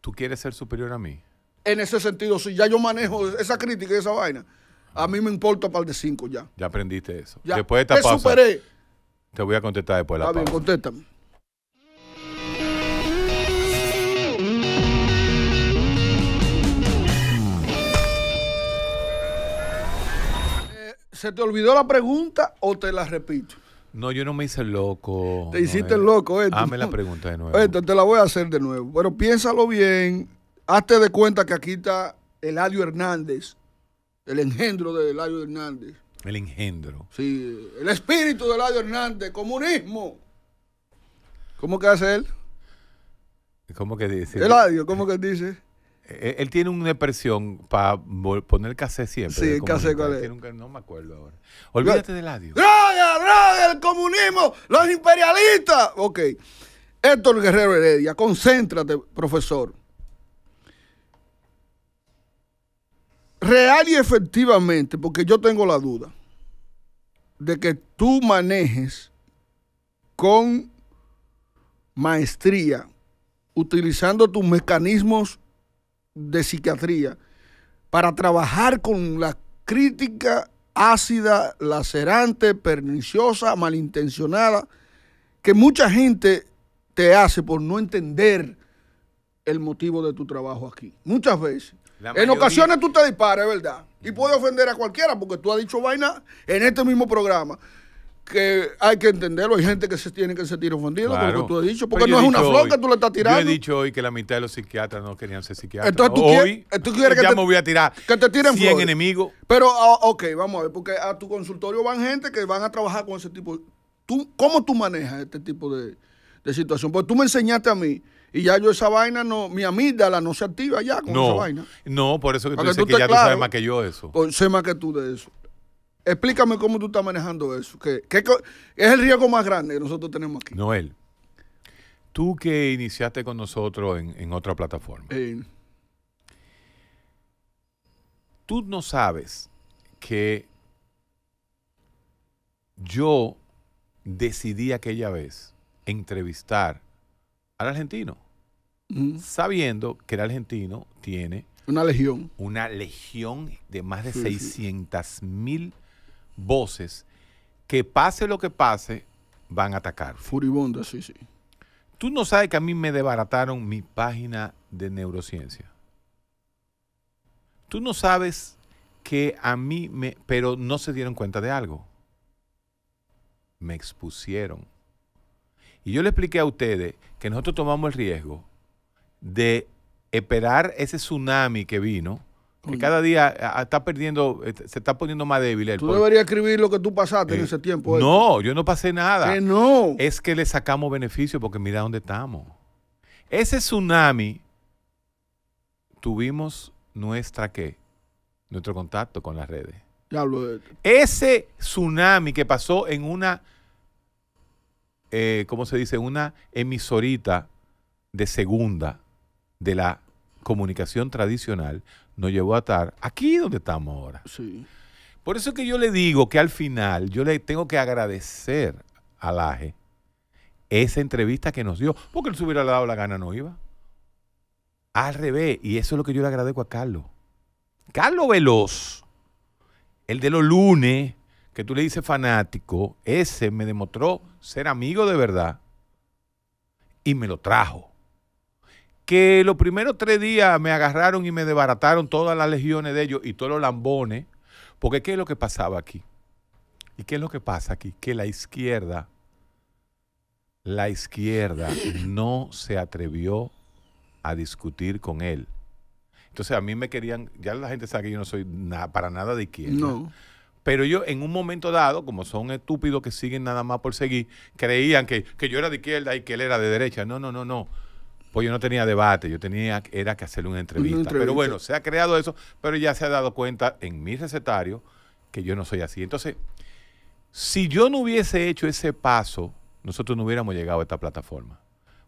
B: ¿Tú quieres ser superior a mí? En ese sentido, sí, ya yo manejo esa crítica y esa vaina. A mí me importa par de cinco ya.
A: Ya aprendiste eso. Después de esta te Superé.
B: Te voy a contestar después de la Está bien, contéstame. ¿Se te olvidó la pregunta o te la repito? No, yo no me hice loco. Te hiciste loco, esto. Eh, Hazme la pregunta de nuevo. Entonces te la voy a hacer de nuevo. Pero piénsalo bien. Hazte de cuenta que aquí está Eladio Hernández, el engendro de Eladio Hernández.
A: El engendro.
B: Sí, el espíritu de Eladio Hernández, comunismo. ¿Cómo que hace él? ¿Cómo
A: que dice? Eladio, ¿cómo que dice? Eh, él tiene una depresión para poner casé siempre. Sí, casé cuál no me acuerdo ahora. Olvídate del adiós.
B: ¡Droga, droga! ¡El comunismo! ¡Los imperialistas! Ok. Héctor Guerrero Heredia, concéntrate, profesor. Real y efectivamente, porque yo tengo la duda de que tú manejes con maestría, utilizando tus mecanismos de psiquiatría para trabajar con la crítica ácida, lacerante, perniciosa, malintencionada, que mucha gente te hace por no entender el motivo de tu trabajo aquí. Muchas veces. En ocasiones tú te disparas, ¿verdad? Y puedes ofender a cualquiera porque tú has dicho vaina en este mismo programa que hay que entenderlo. Hay gente que se tiene que sentir ofendida claro. por lo que tú has dicho, porque no es una flor que tú le estás tirando. Yo he
A: dicho hoy que la mitad de los psiquiatras no querían ser psiquiatras. Entonces, ¿tú hoy quieres que ya me voy a tirar que te tiren 100 enemigos.
B: Pero, ah, ok, vamos a ver, porque a tu consultorio van gente que van a trabajar con ese tipo. ¿Tú, ¿Cómo tú manejas este tipo de, de situación? Porque tú me enseñaste a mí. Y ya yo esa vaina no, mi amígdala no se activa ya con no, esa vaina.
A: No, por eso que tú dices que, ya tú sabes más que yo eso.
B: Pues, sé más que tú de eso. Explícame cómo tú estás manejando eso. ¿Qué, qué, es el riesgo más grande que nosotros tenemos aquí?
A: Noel, tú que iniciaste con nosotros en, otra plataforma, tú no sabes que yo decidí aquella vez entrevistar al argentino, sabiendo que el argentino tiene... Una legión. Una legión de más de 600 mil voces que pase lo que pase, van a atacar. Furibunda, sí, sí. Tú no sabes que a mí me debarataron mi página de neurociencia. Tú no sabes que a mí me... Pero no se dieron cuenta de algo. Me expusieron. Y yo le expliqué a ustedes que nosotros tomamos el riesgo de esperar ese tsunami que vino que cada día está perdiendo, eh, se está poniendo más débil. El tú deberías
B: escribir lo que tú pasaste en eh, ese tiempo. Eh. No,
A: yo no pasé nada. no. Es que le sacamos beneficio porque mira dónde estamos. Ese tsunami tuvimos nuestra qué? Nuestro contacto con las redes. Ya hablo de... Ese tsunami que pasó en una, ¿cómo se dice? Una emisorita de segunda de la comunicación tradicional nos llevó a estar aquí donde estamos ahora. Sí. Por eso que yo le digo que al final yo le tengo que agradecer a Laje esa entrevista que nos dio, porque él se hubiera dado la gana, no iba. Al revés, y eso es lo que yo le agradezco a Carlos. Carlos Veloz, el de los lunes, que tú le dices fanático, ese me demostró ser amigo de verdad y me lo trajo que los primeros tres días me agarraron y me desbarataron todas las legiones de ellos y todos los lambones, porque ¿qué es lo que pasaba aquí? ¿Y qué es lo que pasa aquí? Que la izquierda, la izquierda no se atrevió a discutir con él. Entonces a mí me querían, ya la gente sabe que yo no soy para nada de izquierda. Pero yo en un momento dado, como son estúpidos que siguen nada más por seguir, creían que, que yo era de izquierda y que él era de derecha. No, no, no, no. Pues yo no tenía debate, yo tenía era que hacerle una entrevista. Pero bueno, se ha creado eso, pero ya se ha dado cuenta en mi recetario que yo no soy así. Entonces, si yo no hubiese hecho ese paso, nosotros no hubiéramos llegado a esta plataforma.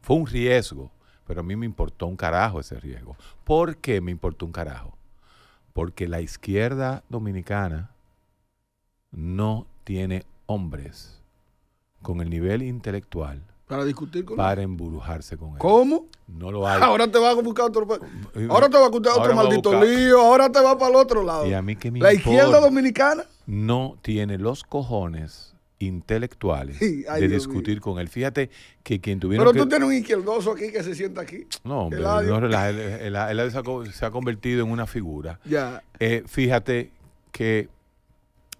A: Fue un riesgo, pero a mí me importó un carajo ese riesgo. ¿Por qué me importó un carajo? Porque la izquierda dominicana no tiene hombres con el nivel intelectual
B: para discutir con Para
A: embrujarse con él. ¿Cómo? No lo hay. Ahora
B: te vas a buscar otro. Eh, ahora te va a buscar otro maldito lío. Ahora te vas para el otro lado. Y a
A: mí qué me La izquierda
B: dominicana.
A: No tiene los cojones intelectuales de discutir con él. Fíjate que quien tuviera. Pero tú tienes un
B: izquierdoso aquí que se sienta aquí. No, hombre. Él
A: se, ha, se, ha, convertido en una figura. Ya. Eh, fíjate que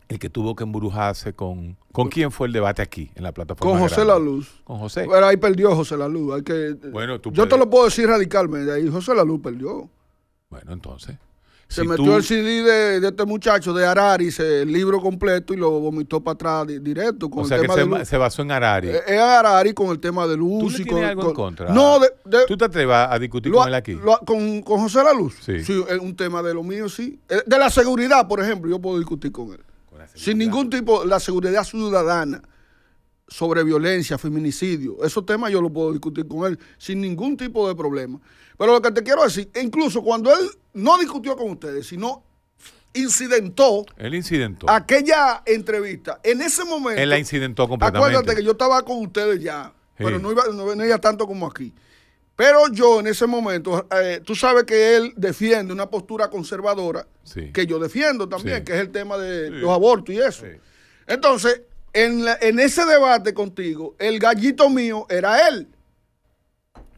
A: el que tuvo que embrujarse con... ¿Con quién fue el debate aquí, en la plataforma?
B: Con José La Luz. Con José. Pero ahí perdió José La Luz. Hay que, yo te lo puedo decir radicalmente. Ahí José La Luz perdió.
A: Bueno, entonces...
B: Se metió el CD de, de, este muchacho, de Arari, el libro completo, y lo vomitó para atrás directo. Con o sea que se, basó en Arari. Eh, es Arari con el tema de luz. ¿Tú y algo No,
A: ¿Tú te atrevas a discutir con él aquí?
B: con, José La Luz. Sí. es Un tema de lo mío, sí. Eh, de la seguridad, por ejemplo, yo puedo discutir con él sin ningún tipo, la seguridad ciudadana sobre violencia, feminicidio, esos temas yo lo puedo discutir con él sin ningún tipo de problema. Pero lo que te quiero decir, e incluso cuando él no discutió con ustedes, sino incidentó, aquella entrevista, en ese momento... la
A: incidentó Acuérdate
B: que yo estaba con ustedes ya, pero no, iba, no venía tanto como aquí. Pero yo en ese momento, eh, tú sabes que él defiende una postura conservadora que yo defiendo también, que es el tema de los abortos y eso. Entonces, en, ese debate contigo, el gallito mío era él.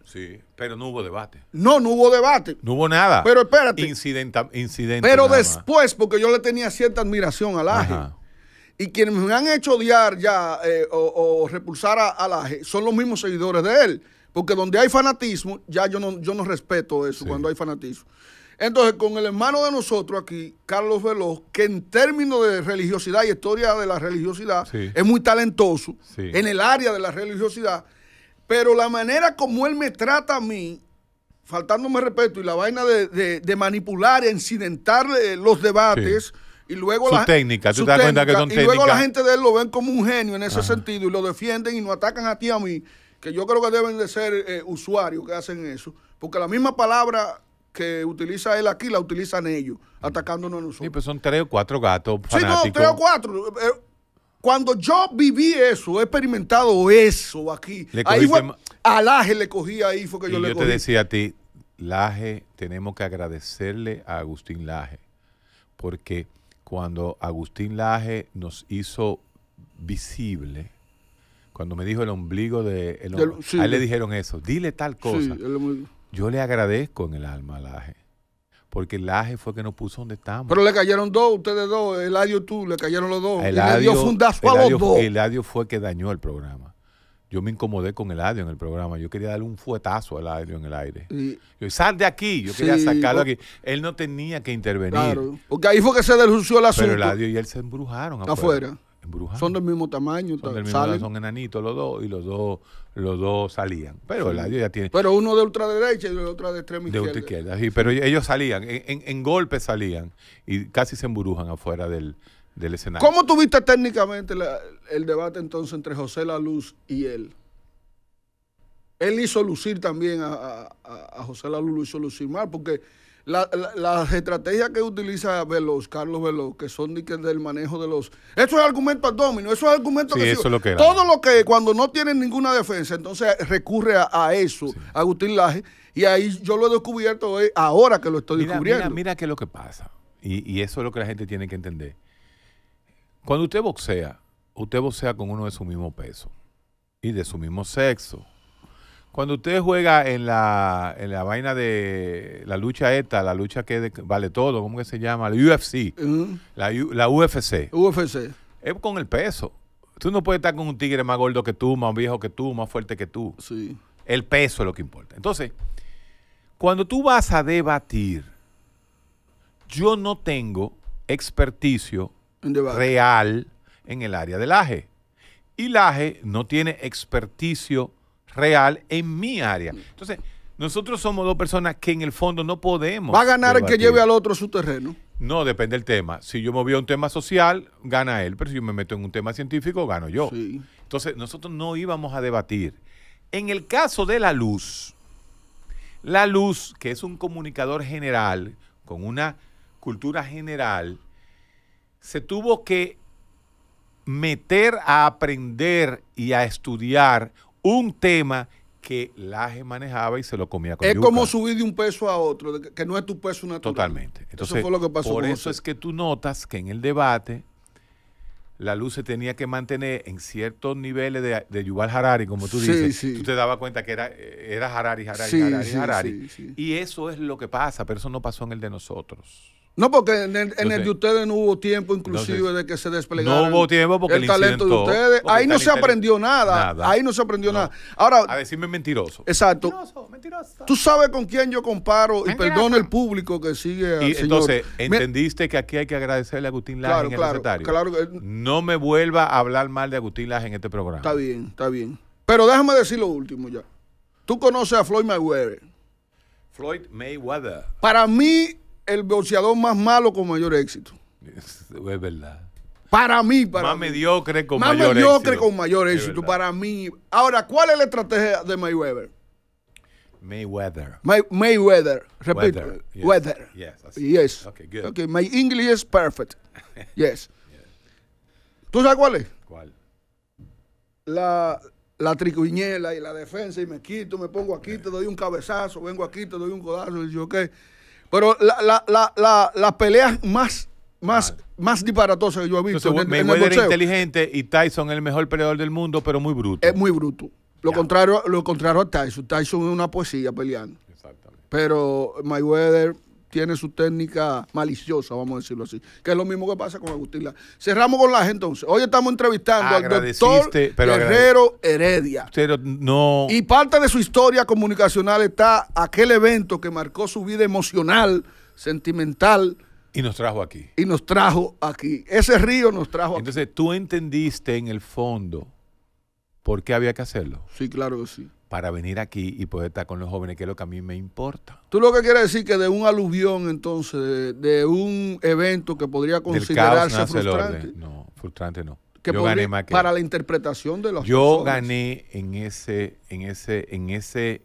A: Sí, pero no hubo debate.
B: No, no hubo debate. No hubo nada.
A: Pero espérate. Incidenta, incidente. Pero
B: después, porque yo le tenía cierta admiración a laje Y quienes me han hecho odiar ya eh, o, repulsar a, al son los mismos seguidores de él. Porque donde hay fanatismo, ya yo no, yo no respeto eso cuando hay fanatismo. Entonces, con el hermano de nosotros aquí, Carlos Veloz, que en términos de religiosidad y historia de la religiosidad, es muy talentoso en el área de la religiosidad, pero la manera como él me trata a mí, faltándome respeto, y la vaina de, manipular e incidentar los debates. Y luego su la, técnica, tú te das cuenta que Y luego la gente de él lo ven como un genio en ese sentido y lo defienden y nos atacan a ti a mí que yo creo que deben de ser eh, usuarios que hacen eso, porque la misma palabra que utiliza él aquí la utilizan ellos, atacándonos a nosotros. Sí, pues son tres
A: o cuatro gatos. Fanáticos. Sí, no, tres
B: o cuatro. Eh, eh, cuando yo viví eso, he experimentado eso aquí. a Laje le cogí ahí, fue que yo le cogí. Yo te decía
A: a ti, Laje, tenemos que agradecerle a Agustín Laje, porque cuando Agustín Laje nos hizo visible cuando me dijo el ombligo de... El le dijeron eso, dile tal cosa. Yo le agradezco en el alma al Aje. porque el Laje fue que nos puso donde estamos. Pero le cayeron
B: dos, ustedes dos, el Eladio tú, le cayeron los dos. Eladio, dio a los
A: dos. fue que dañó el programa. Yo me incomodé con el Eladio en el programa. Yo quería darle un fuetazo al en el aire. yo, sal de aquí. Yo quería sacarlo aquí. Él no tenía que intervenir.
B: porque ahí fue que se denunció el asunto. Pero Eladio y él se embrujaron afuera. Son del mismo tamaño. Son, salen. son
A: enanitos los dos y los dos los dos salían. Pero tiene. Pero
B: uno de ultraderecha y el otro de extrema izquierda.
A: Pero ellos salían, en, en, golpes salían y casi se embrujan afuera del, del escenario. ¿Cómo
B: tuviste técnicamente el debate entonces entre José La y él? Él hizo lucir también a, José La lo hizo lucir mal porque las la, estrategias que utiliza Veloz, Carlos Veloz, que son del manejo de los... Eso es argumento al domino, eso es argumento que, eso lo que Todo lo que cuando no tienen ninguna defensa, entonces recurre a, eso, a Agustín y ahí yo lo he descubierto hoy ahora que lo estoy descubriendo. Mira, mira qué es lo que pasa,
A: y eso es lo que la gente tiene que entender. Cuando usted boxea, usted boxea con uno de su mismo peso y de su mismo sexo cuando usted juega en la, en la vaina de la lucha esta, la lucha que vale todo, ¿cómo que se llama? La UFC, mm. la, la, UFC. UFC. Es con el peso. Tú no puedes estar con un tigre más gordo que tú, más viejo que tú, más fuerte que tú. Sí. El peso es lo que importa. Entonces, cuando tú vas a debatir, yo no tengo experticio real en el área del aje. Y el AGE no tiene experticio real en mi área. Entonces, nosotros somos dos personas que en el fondo no podemos. Va a ganar el que lleve al
B: otro su terreno.
A: No, depende del tema. Si yo me voy a un tema social, gana él, pero si yo me meto en un tema científico, gano yo. Entonces, nosotros no íbamos a debatir. En el caso de la luz, la luz, que es un comunicador general, con una cultura general, se tuvo que meter a aprender y a estudiar un tema que Laje manejaba y se lo comía Es como subir de un peso a otro, que no es tu peso natural. Totalmente. eso fue lo que pasó. Por eso es que tú notas que en el debate la luz se tenía que mantener en ciertos niveles de, de Yuval Harari, como tú dices. Tú te dabas cuenta que era, era Harari, Harari, Harari, Harari. Y eso es lo que pasa, pero eso no pasó en el de nosotros.
B: No, porque en el, de ustedes no hubo tiempo, inclusive, de que se desplegara. No hubo tiempo porque el, talento de ustedes. Ahí no se aprendió nada, Ahí no se aprendió nada. Ahora. A decirme mentiroso. Exacto. Mentiroso, mentiroso. Tú sabes con quién yo comparo y perdona el público que sigue. Al y, Entonces, entendiste que aquí hay que agradecerle
A: a Agustín Laje claro, en el claro, Claro, eh, No me vuelva a hablar mal de Agustín Laje en este programa. Está
B: bien, está bien. Pero déjame decir lo último ya. Tú conoces a Floyd Mayweather.
A: Floyd Mayweather.
B: Para mí el boxeador más malo con mayor éxito.
A: Es verdad.
B: Para mí, para más
A: mediocre con más mayor mediocre
B: con mayor éxito, para mí. Ahora, ¿cuál es la estrategia de Mayweather? Mayweather. May, Mayweather. Repito. Weather. Yes. Okay, good. Okay, my English is perfect. yes. ¿Tú sabes cuál es? ¿Cuál? La, la tricuñela y la defensa y me quito, me pongo aquí, te doy un cabezazo, vengo aquí, te doy un codazo y yo, ok. Pero la, la, la, las peleas más, más, más disparatosas que yo he visto. Entonces, en, inteligente y Tyson el mejor
A: peleador del mundo, pero muy bruto.
B: Es muy bruto. Lo, contrario, lo contrario a Tyson. Tyson es una poesía peleando. Exactamente. Pero Mayweather tiene su técnica maliciosa, vamos a decirlo así, que es lo mismo que pasa con Agustín Cerramos con la gente, entonces. Hoy estamos entrevistando al doctor pero Guerrero Heredia.
A: Pero no...
B: Y parte de su historia comunicacional está aquel evento que marcó su vida emocional, sentimental.
A: Y nos trajo aquí.
B: Y nos trajo aquí. Ese río nos trajo aquí. Entonces tú entendiste en el fondo
A: por qué había que hacerlo.
B: Sí, claro que sí
A: para venir aquí y poder estar con los jóvenes, que es lo que a mí me
B: importa. Tú lo que quieres decir que de un aluvión, entonces, de, un evento que podría considerarse frustrante. No,
A: frustrante no. Que yo gané más que para la
B: interpretación de los Yo
A: gané en ese en ese en ese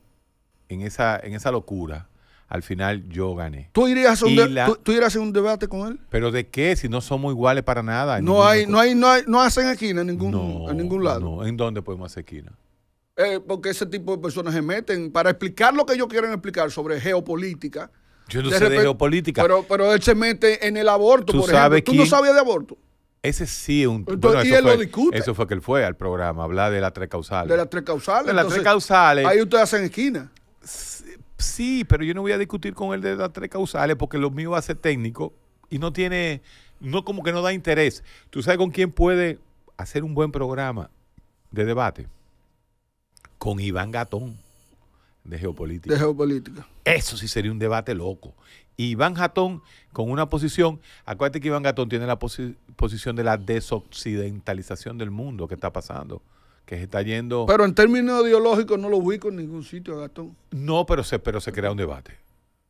A: en esa en esa locura. Al final yo gané. ¿Tú irías a un,
B: ¿tú, un debate con él?
A: ¿Pero de qué? Si no somos iguales para nada. No
B: hay, no hay, no hay, no hacen esquina en ningún, en ningún lado. No,
A: ¿en dónde podemos hacer esquina?
B: Eh, porque ese tipo de personas se meten para explicar lo que ellos quieren explicar sobre geopolítica. Yo no sé de geopolítica. Pero, pero él se mete en el aborto, ¿Tú por no sabías de aborto?
A: Ese sí es un... Entonces, él fue, lo discute. Eso fue que él fue al programa, hablar de las
B: tres causales. De las tres causales. De las tres causales. Ahí ustedes hacen esquina. Sí,
A: pero yo no voy a discutir con él de las tres causales porque lo mío va a ser técnico y no tiene, no como que no da interés. ¿Tú sabes con quién puede hacer un buen programa de debate? con Iván Gatón de geopolítica. De geopolítica. Eso sí sería un debate loco. Iván Gatón con una posición, acuérdate que Iván Gatón tiene la posición de la desoccidentalización del mundo que está pasando, que se está yendo... Pero
B: en términos ideológicos no lo ubico en ningún sitio, Gatón.
A: No, pero se, pero se crea un debate,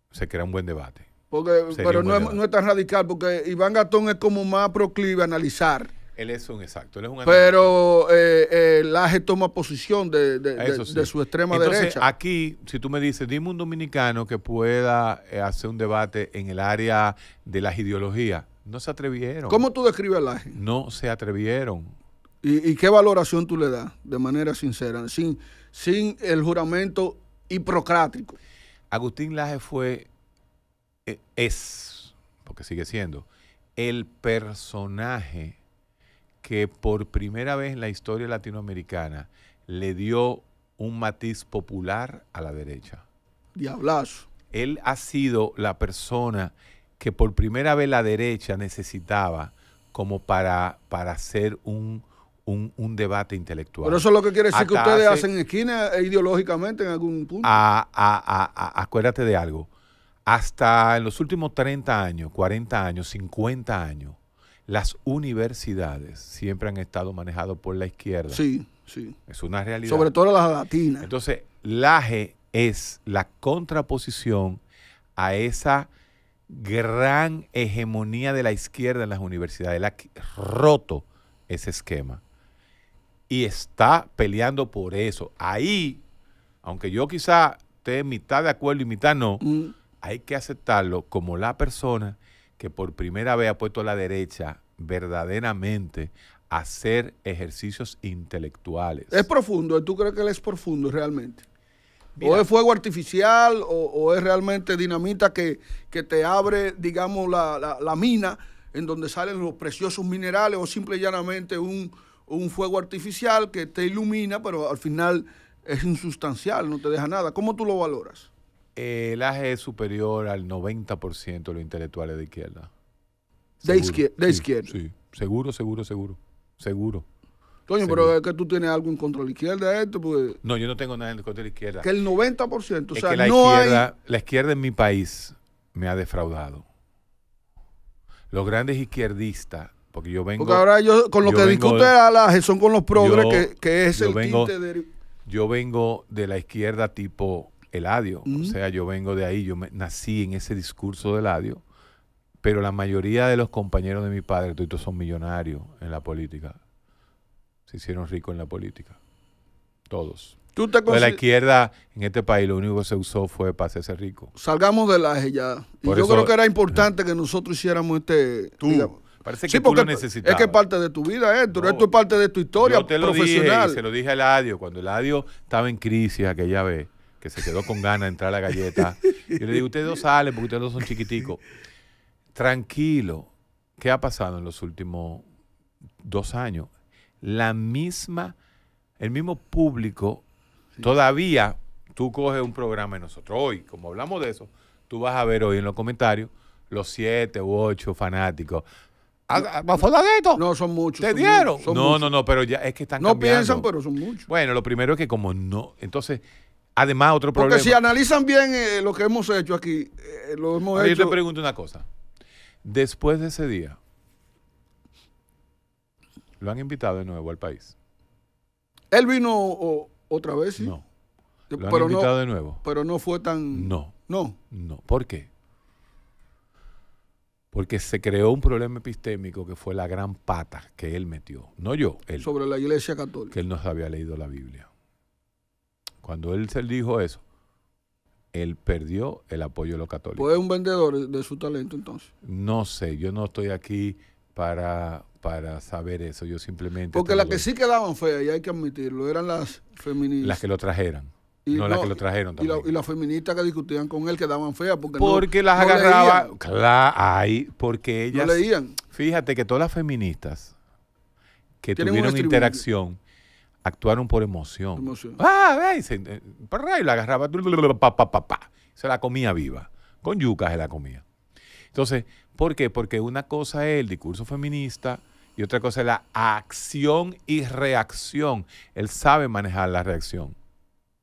A: se crea un buen debate.
B: Porque, pero no es, no es tan radical, porque Iván Gatón es como más proclive a analizar
A: él es un exacto, él es un
B: Pero eh, eh, Laje toma posición de, de, su extrema derecha.
A: Aquí, si tú me dices, dime un dominicano que pueda eh, hacer un debate en el área de las ideologías,
B: no se atrevieron. ¿Cómo tú describes a Laje?
A: No se atrevieron.
B: ¿Y, qué valoración tú le das de manera sincera, sin, sin el juramento hiprocrático? Agustín Laje fue,
A: es, porque sigue siendo, el personaje que por primera vez en la historia latinoamericana le dio un matiz popular a la derecha. Diablazo. Él ha sido la persona que por primera vez la derecha necesitaba como para, para hacer un, debate intelectual. Pero eso es lo que quiere decir que ustedes hacen
B: esquina ideológicamente en algún punto.
A: acuérdate de algo. Hasta en los últimos 30 años, 40 años, 50 años, las universidades siempre han estado manejadas por la izquierda. Sí, sí. Es una realidad. Sobre
B: todo las latinas. Entonces,
A: Laje es la contraposición a esa gran hegemonía de la izquierda en las universidades. La ha roto ese esquema. Y está peleando por eso. Ahí, aunque yo quizá esté mitad de acuerdo y mitad no, mm. hay que aceptarlo como la persona que por primera vez ha puesto a la derecha verdaderamente a hacer ejercicios intelectuales. Es
B: profundo, ¿tú crees que él es profundo realmente? o es fuego artificial o, es realmente dinamita que, que te abre, digamos, la, mina en donde salen los preciosos minerales o simple y llanamente un, un fuego artificial que te ilumina, pero al final es insustancial, no te deja nada. ¿Cómo tú lo valoras? Eh, el
A: AG es superior al 90% de los intelectuales de izquierda. De izquierda. sí, seguro, seguro, seguro. Seguro.
B: Coño, pero es que tú tienes algo en contra de la izquierda, esto, pues.
A: No, yo no tengo nada en contra de la
B: izquierda. Que el 90%, o sea, la izquierda,
A: La izquierda en mi país me ha defraudado. Los grandes izquierdistas, porque yo vengo. Porque ahora yo, con lo que discute a la son con los progres, que, es el vengo, de... Yo vengo de la izquierda tipo el adio, O sea, yo vengo de ahí, yo nací en ese discurso del adio, pero la mayoría de los compañeros de mi padre, todos son millonarios en la política. Se hicieron ricos en la política. Todos. ¿Tú te de la izquierda en este país lo único que se usó fue para hacerse rico.
B: Salgamos del aje ya. Y yo creo que era importante que nosotros hiciéramos este... Tú. Parece que tú lo Es que parte de tu vida, eh. esto es parte de tu historia yo te lo Dije, se
A: lo dije al adio, Cuando el adio estaba en crisis aquella vez, que se quedó con ganas de entrar a la galleta. Y le digo, ustedes dos salen porque ustedes dos son chiquiticos. Tranquilo, ¿qué ha pasado en los últimos dos años? La misma, el mismo público, todavía tú coges un programa de nosotros hoy, como hablamos de eso, tú vas a ver hoy en los comentarios los siete u ocho fanáticos.
B: Ah, de esto? no son muchos. ¿Te dieron? no,
A: no, no, pero ya es que están cambiando. No piensan,
B: pero son muchos.
A: Bueno, lo primero es que como no, entonces Además, otro problema. Porque si
B: analizan bien eh, lo que hemos hecho aquí, eh, lo hemos hecho... Yo te
A: pregunto una cosa. Después de ese día, ¿lo han invitado de nuevo al país?
B: Él vino otra vez, No. Lo han invitado de nuevo. Pero no fue tan. No. No.
A: No. ¿Por qué? Porque se creó un problema epistémico que fue la gran pata que él metió. No yo,
B: él. Sobre la iglesia católica.
A: Que él no había leído la Biblia. Cuando él se dijo eso, él perdió el apoyo de los católicos.
B: ¿Pues un vendedor de su talento entonces?
A: No sé, yo no estoy aquí para, saber eso, yo simplemente... Porque las que sí
B: quedaban feas, y hay que admitirlo, eran las feministas. Las que lo trajeran.
A: no, las que lo trajeron
B: también. Y, las feministas que discutían con él quedaban feas porque, porque no, las agarraba. Leían.
A: Claro, porque ellas. No leían. Fíjate que todas las feministas que tuvieron interacción actuaron por emoción. emoción. Ah, veis, y eh, la agarraba, pa, pa, pa, pa, se la comía viva. Con yucas se la comía. Entonces, ¿por qué? Porque una cosa es el discurso feminista y otra cosa es la acción y reacción. Él sabe manejar la reacción.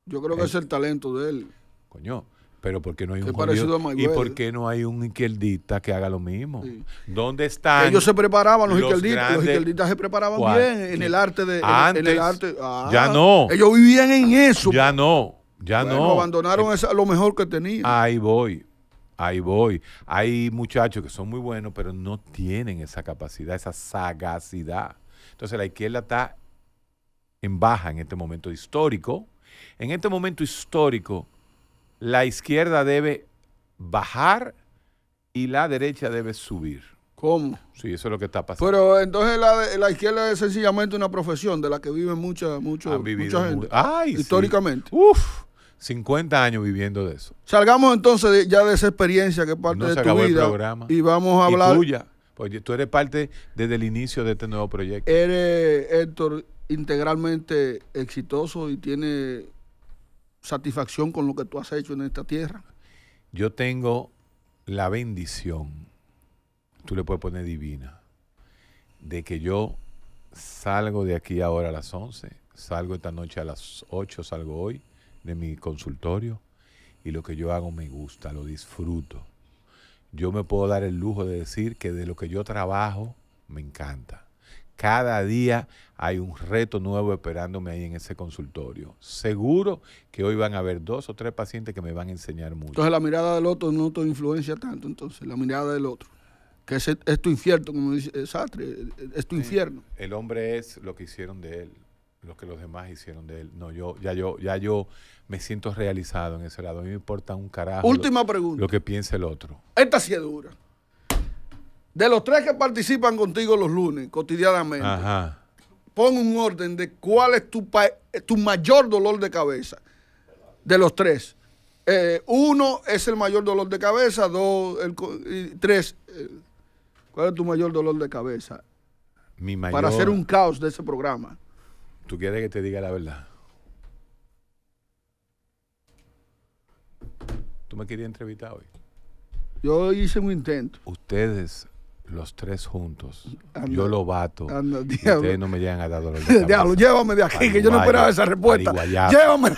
B: Yo creo que es el talento de él. Coño,
A: pero por no pues. no hay un izquierdista que haga lo mismo. ¿Dónde están? Ellos se preparaban los, izquierdistas, los izquierdistas
B: se preparaban bien en el arte de en el arte, ya ah,
A: no. Ellos vivían en eso. Ya no. Ya no.
B: Abandonaron eh, esa, lo mejor que tenían.
A: Ahí voy. Ahí voy. Hay muchachos que son muy buenos, pero no tienen esa capacidad, esa sagacidad. Entonces la izquierda está en baja en este momento histórico. En este momento histórico, la izquierda debe bajar y la derecha debe subir. ¿Cómo? Sí, eso es lo que está pasando.
B: Pero entonces la, izquierda es sencillamente una profesión de la que vive mucha, mucha gente. históricamente.
A: Uf, 50 años viviendo de eso.
B: Salgamos entonces ya de esa experiencia que es parte de se tu acabó vida. El programa. Y vamos a hablar. Y tuya.
A: tú eres parte desde el inicio de este nuevo proyecto.
B: Eres, Héctor, integralmente exitoso y tiene satisfacción con lo que tú has hecho en esta tierra.
A: Yo tengo la bendición, tú le puedes poner divina, de que yo salgo de aquí ahora a las 11, salgo esta noche a las 8, salgo hoy de mi consultorio y lo que yo hago me gusta, lo disfruto. Yo me puedo dar el lujo de decir que de lo que yo trabajo me encanta. Cada día hay un reto nuevo esperándome ahí en ese consultorio. Seguro que hoy van a haber dos o tres pacientes que me van a enseñar mucho.
B: Entonces la mirada del otro no te influencia tanto, entonces la mirada del otro. Que es, tu infierno, como dice Sartre, es tu infierno.
A: El hombre es lo que hicieron de él, lo que los demás hicieron de él. No, yo ya yo ya yo me siento realizado en ese lado. A mí me importa un carajo. Última pregunta. Lo que piense el otro.
B: Esta sí es dura. De los tres que participan contigo los lunes, cotidianamente, Ajá. pon un orden de cuál es tu, tu mayor dolor de cabeza. De los tres. Eh, uno es el mayor dolor de cabeza, dos, tres. Eh, ¿Cuál es tu mayor dolor de cabeza?
A: Mi mayor... Para hacer un
B: caos de ese programa.
A: ¿Tú quieres que te diga la verdad?
B: Tú me querías entrevistar hoy. Yo hice un intento.
A: Ustedes los tres juntos. yo lo bato. y ustedes no me llegan a dar dolor. diablo, llévame de aquí, que yo no esperaba esa respuesta. Llévame.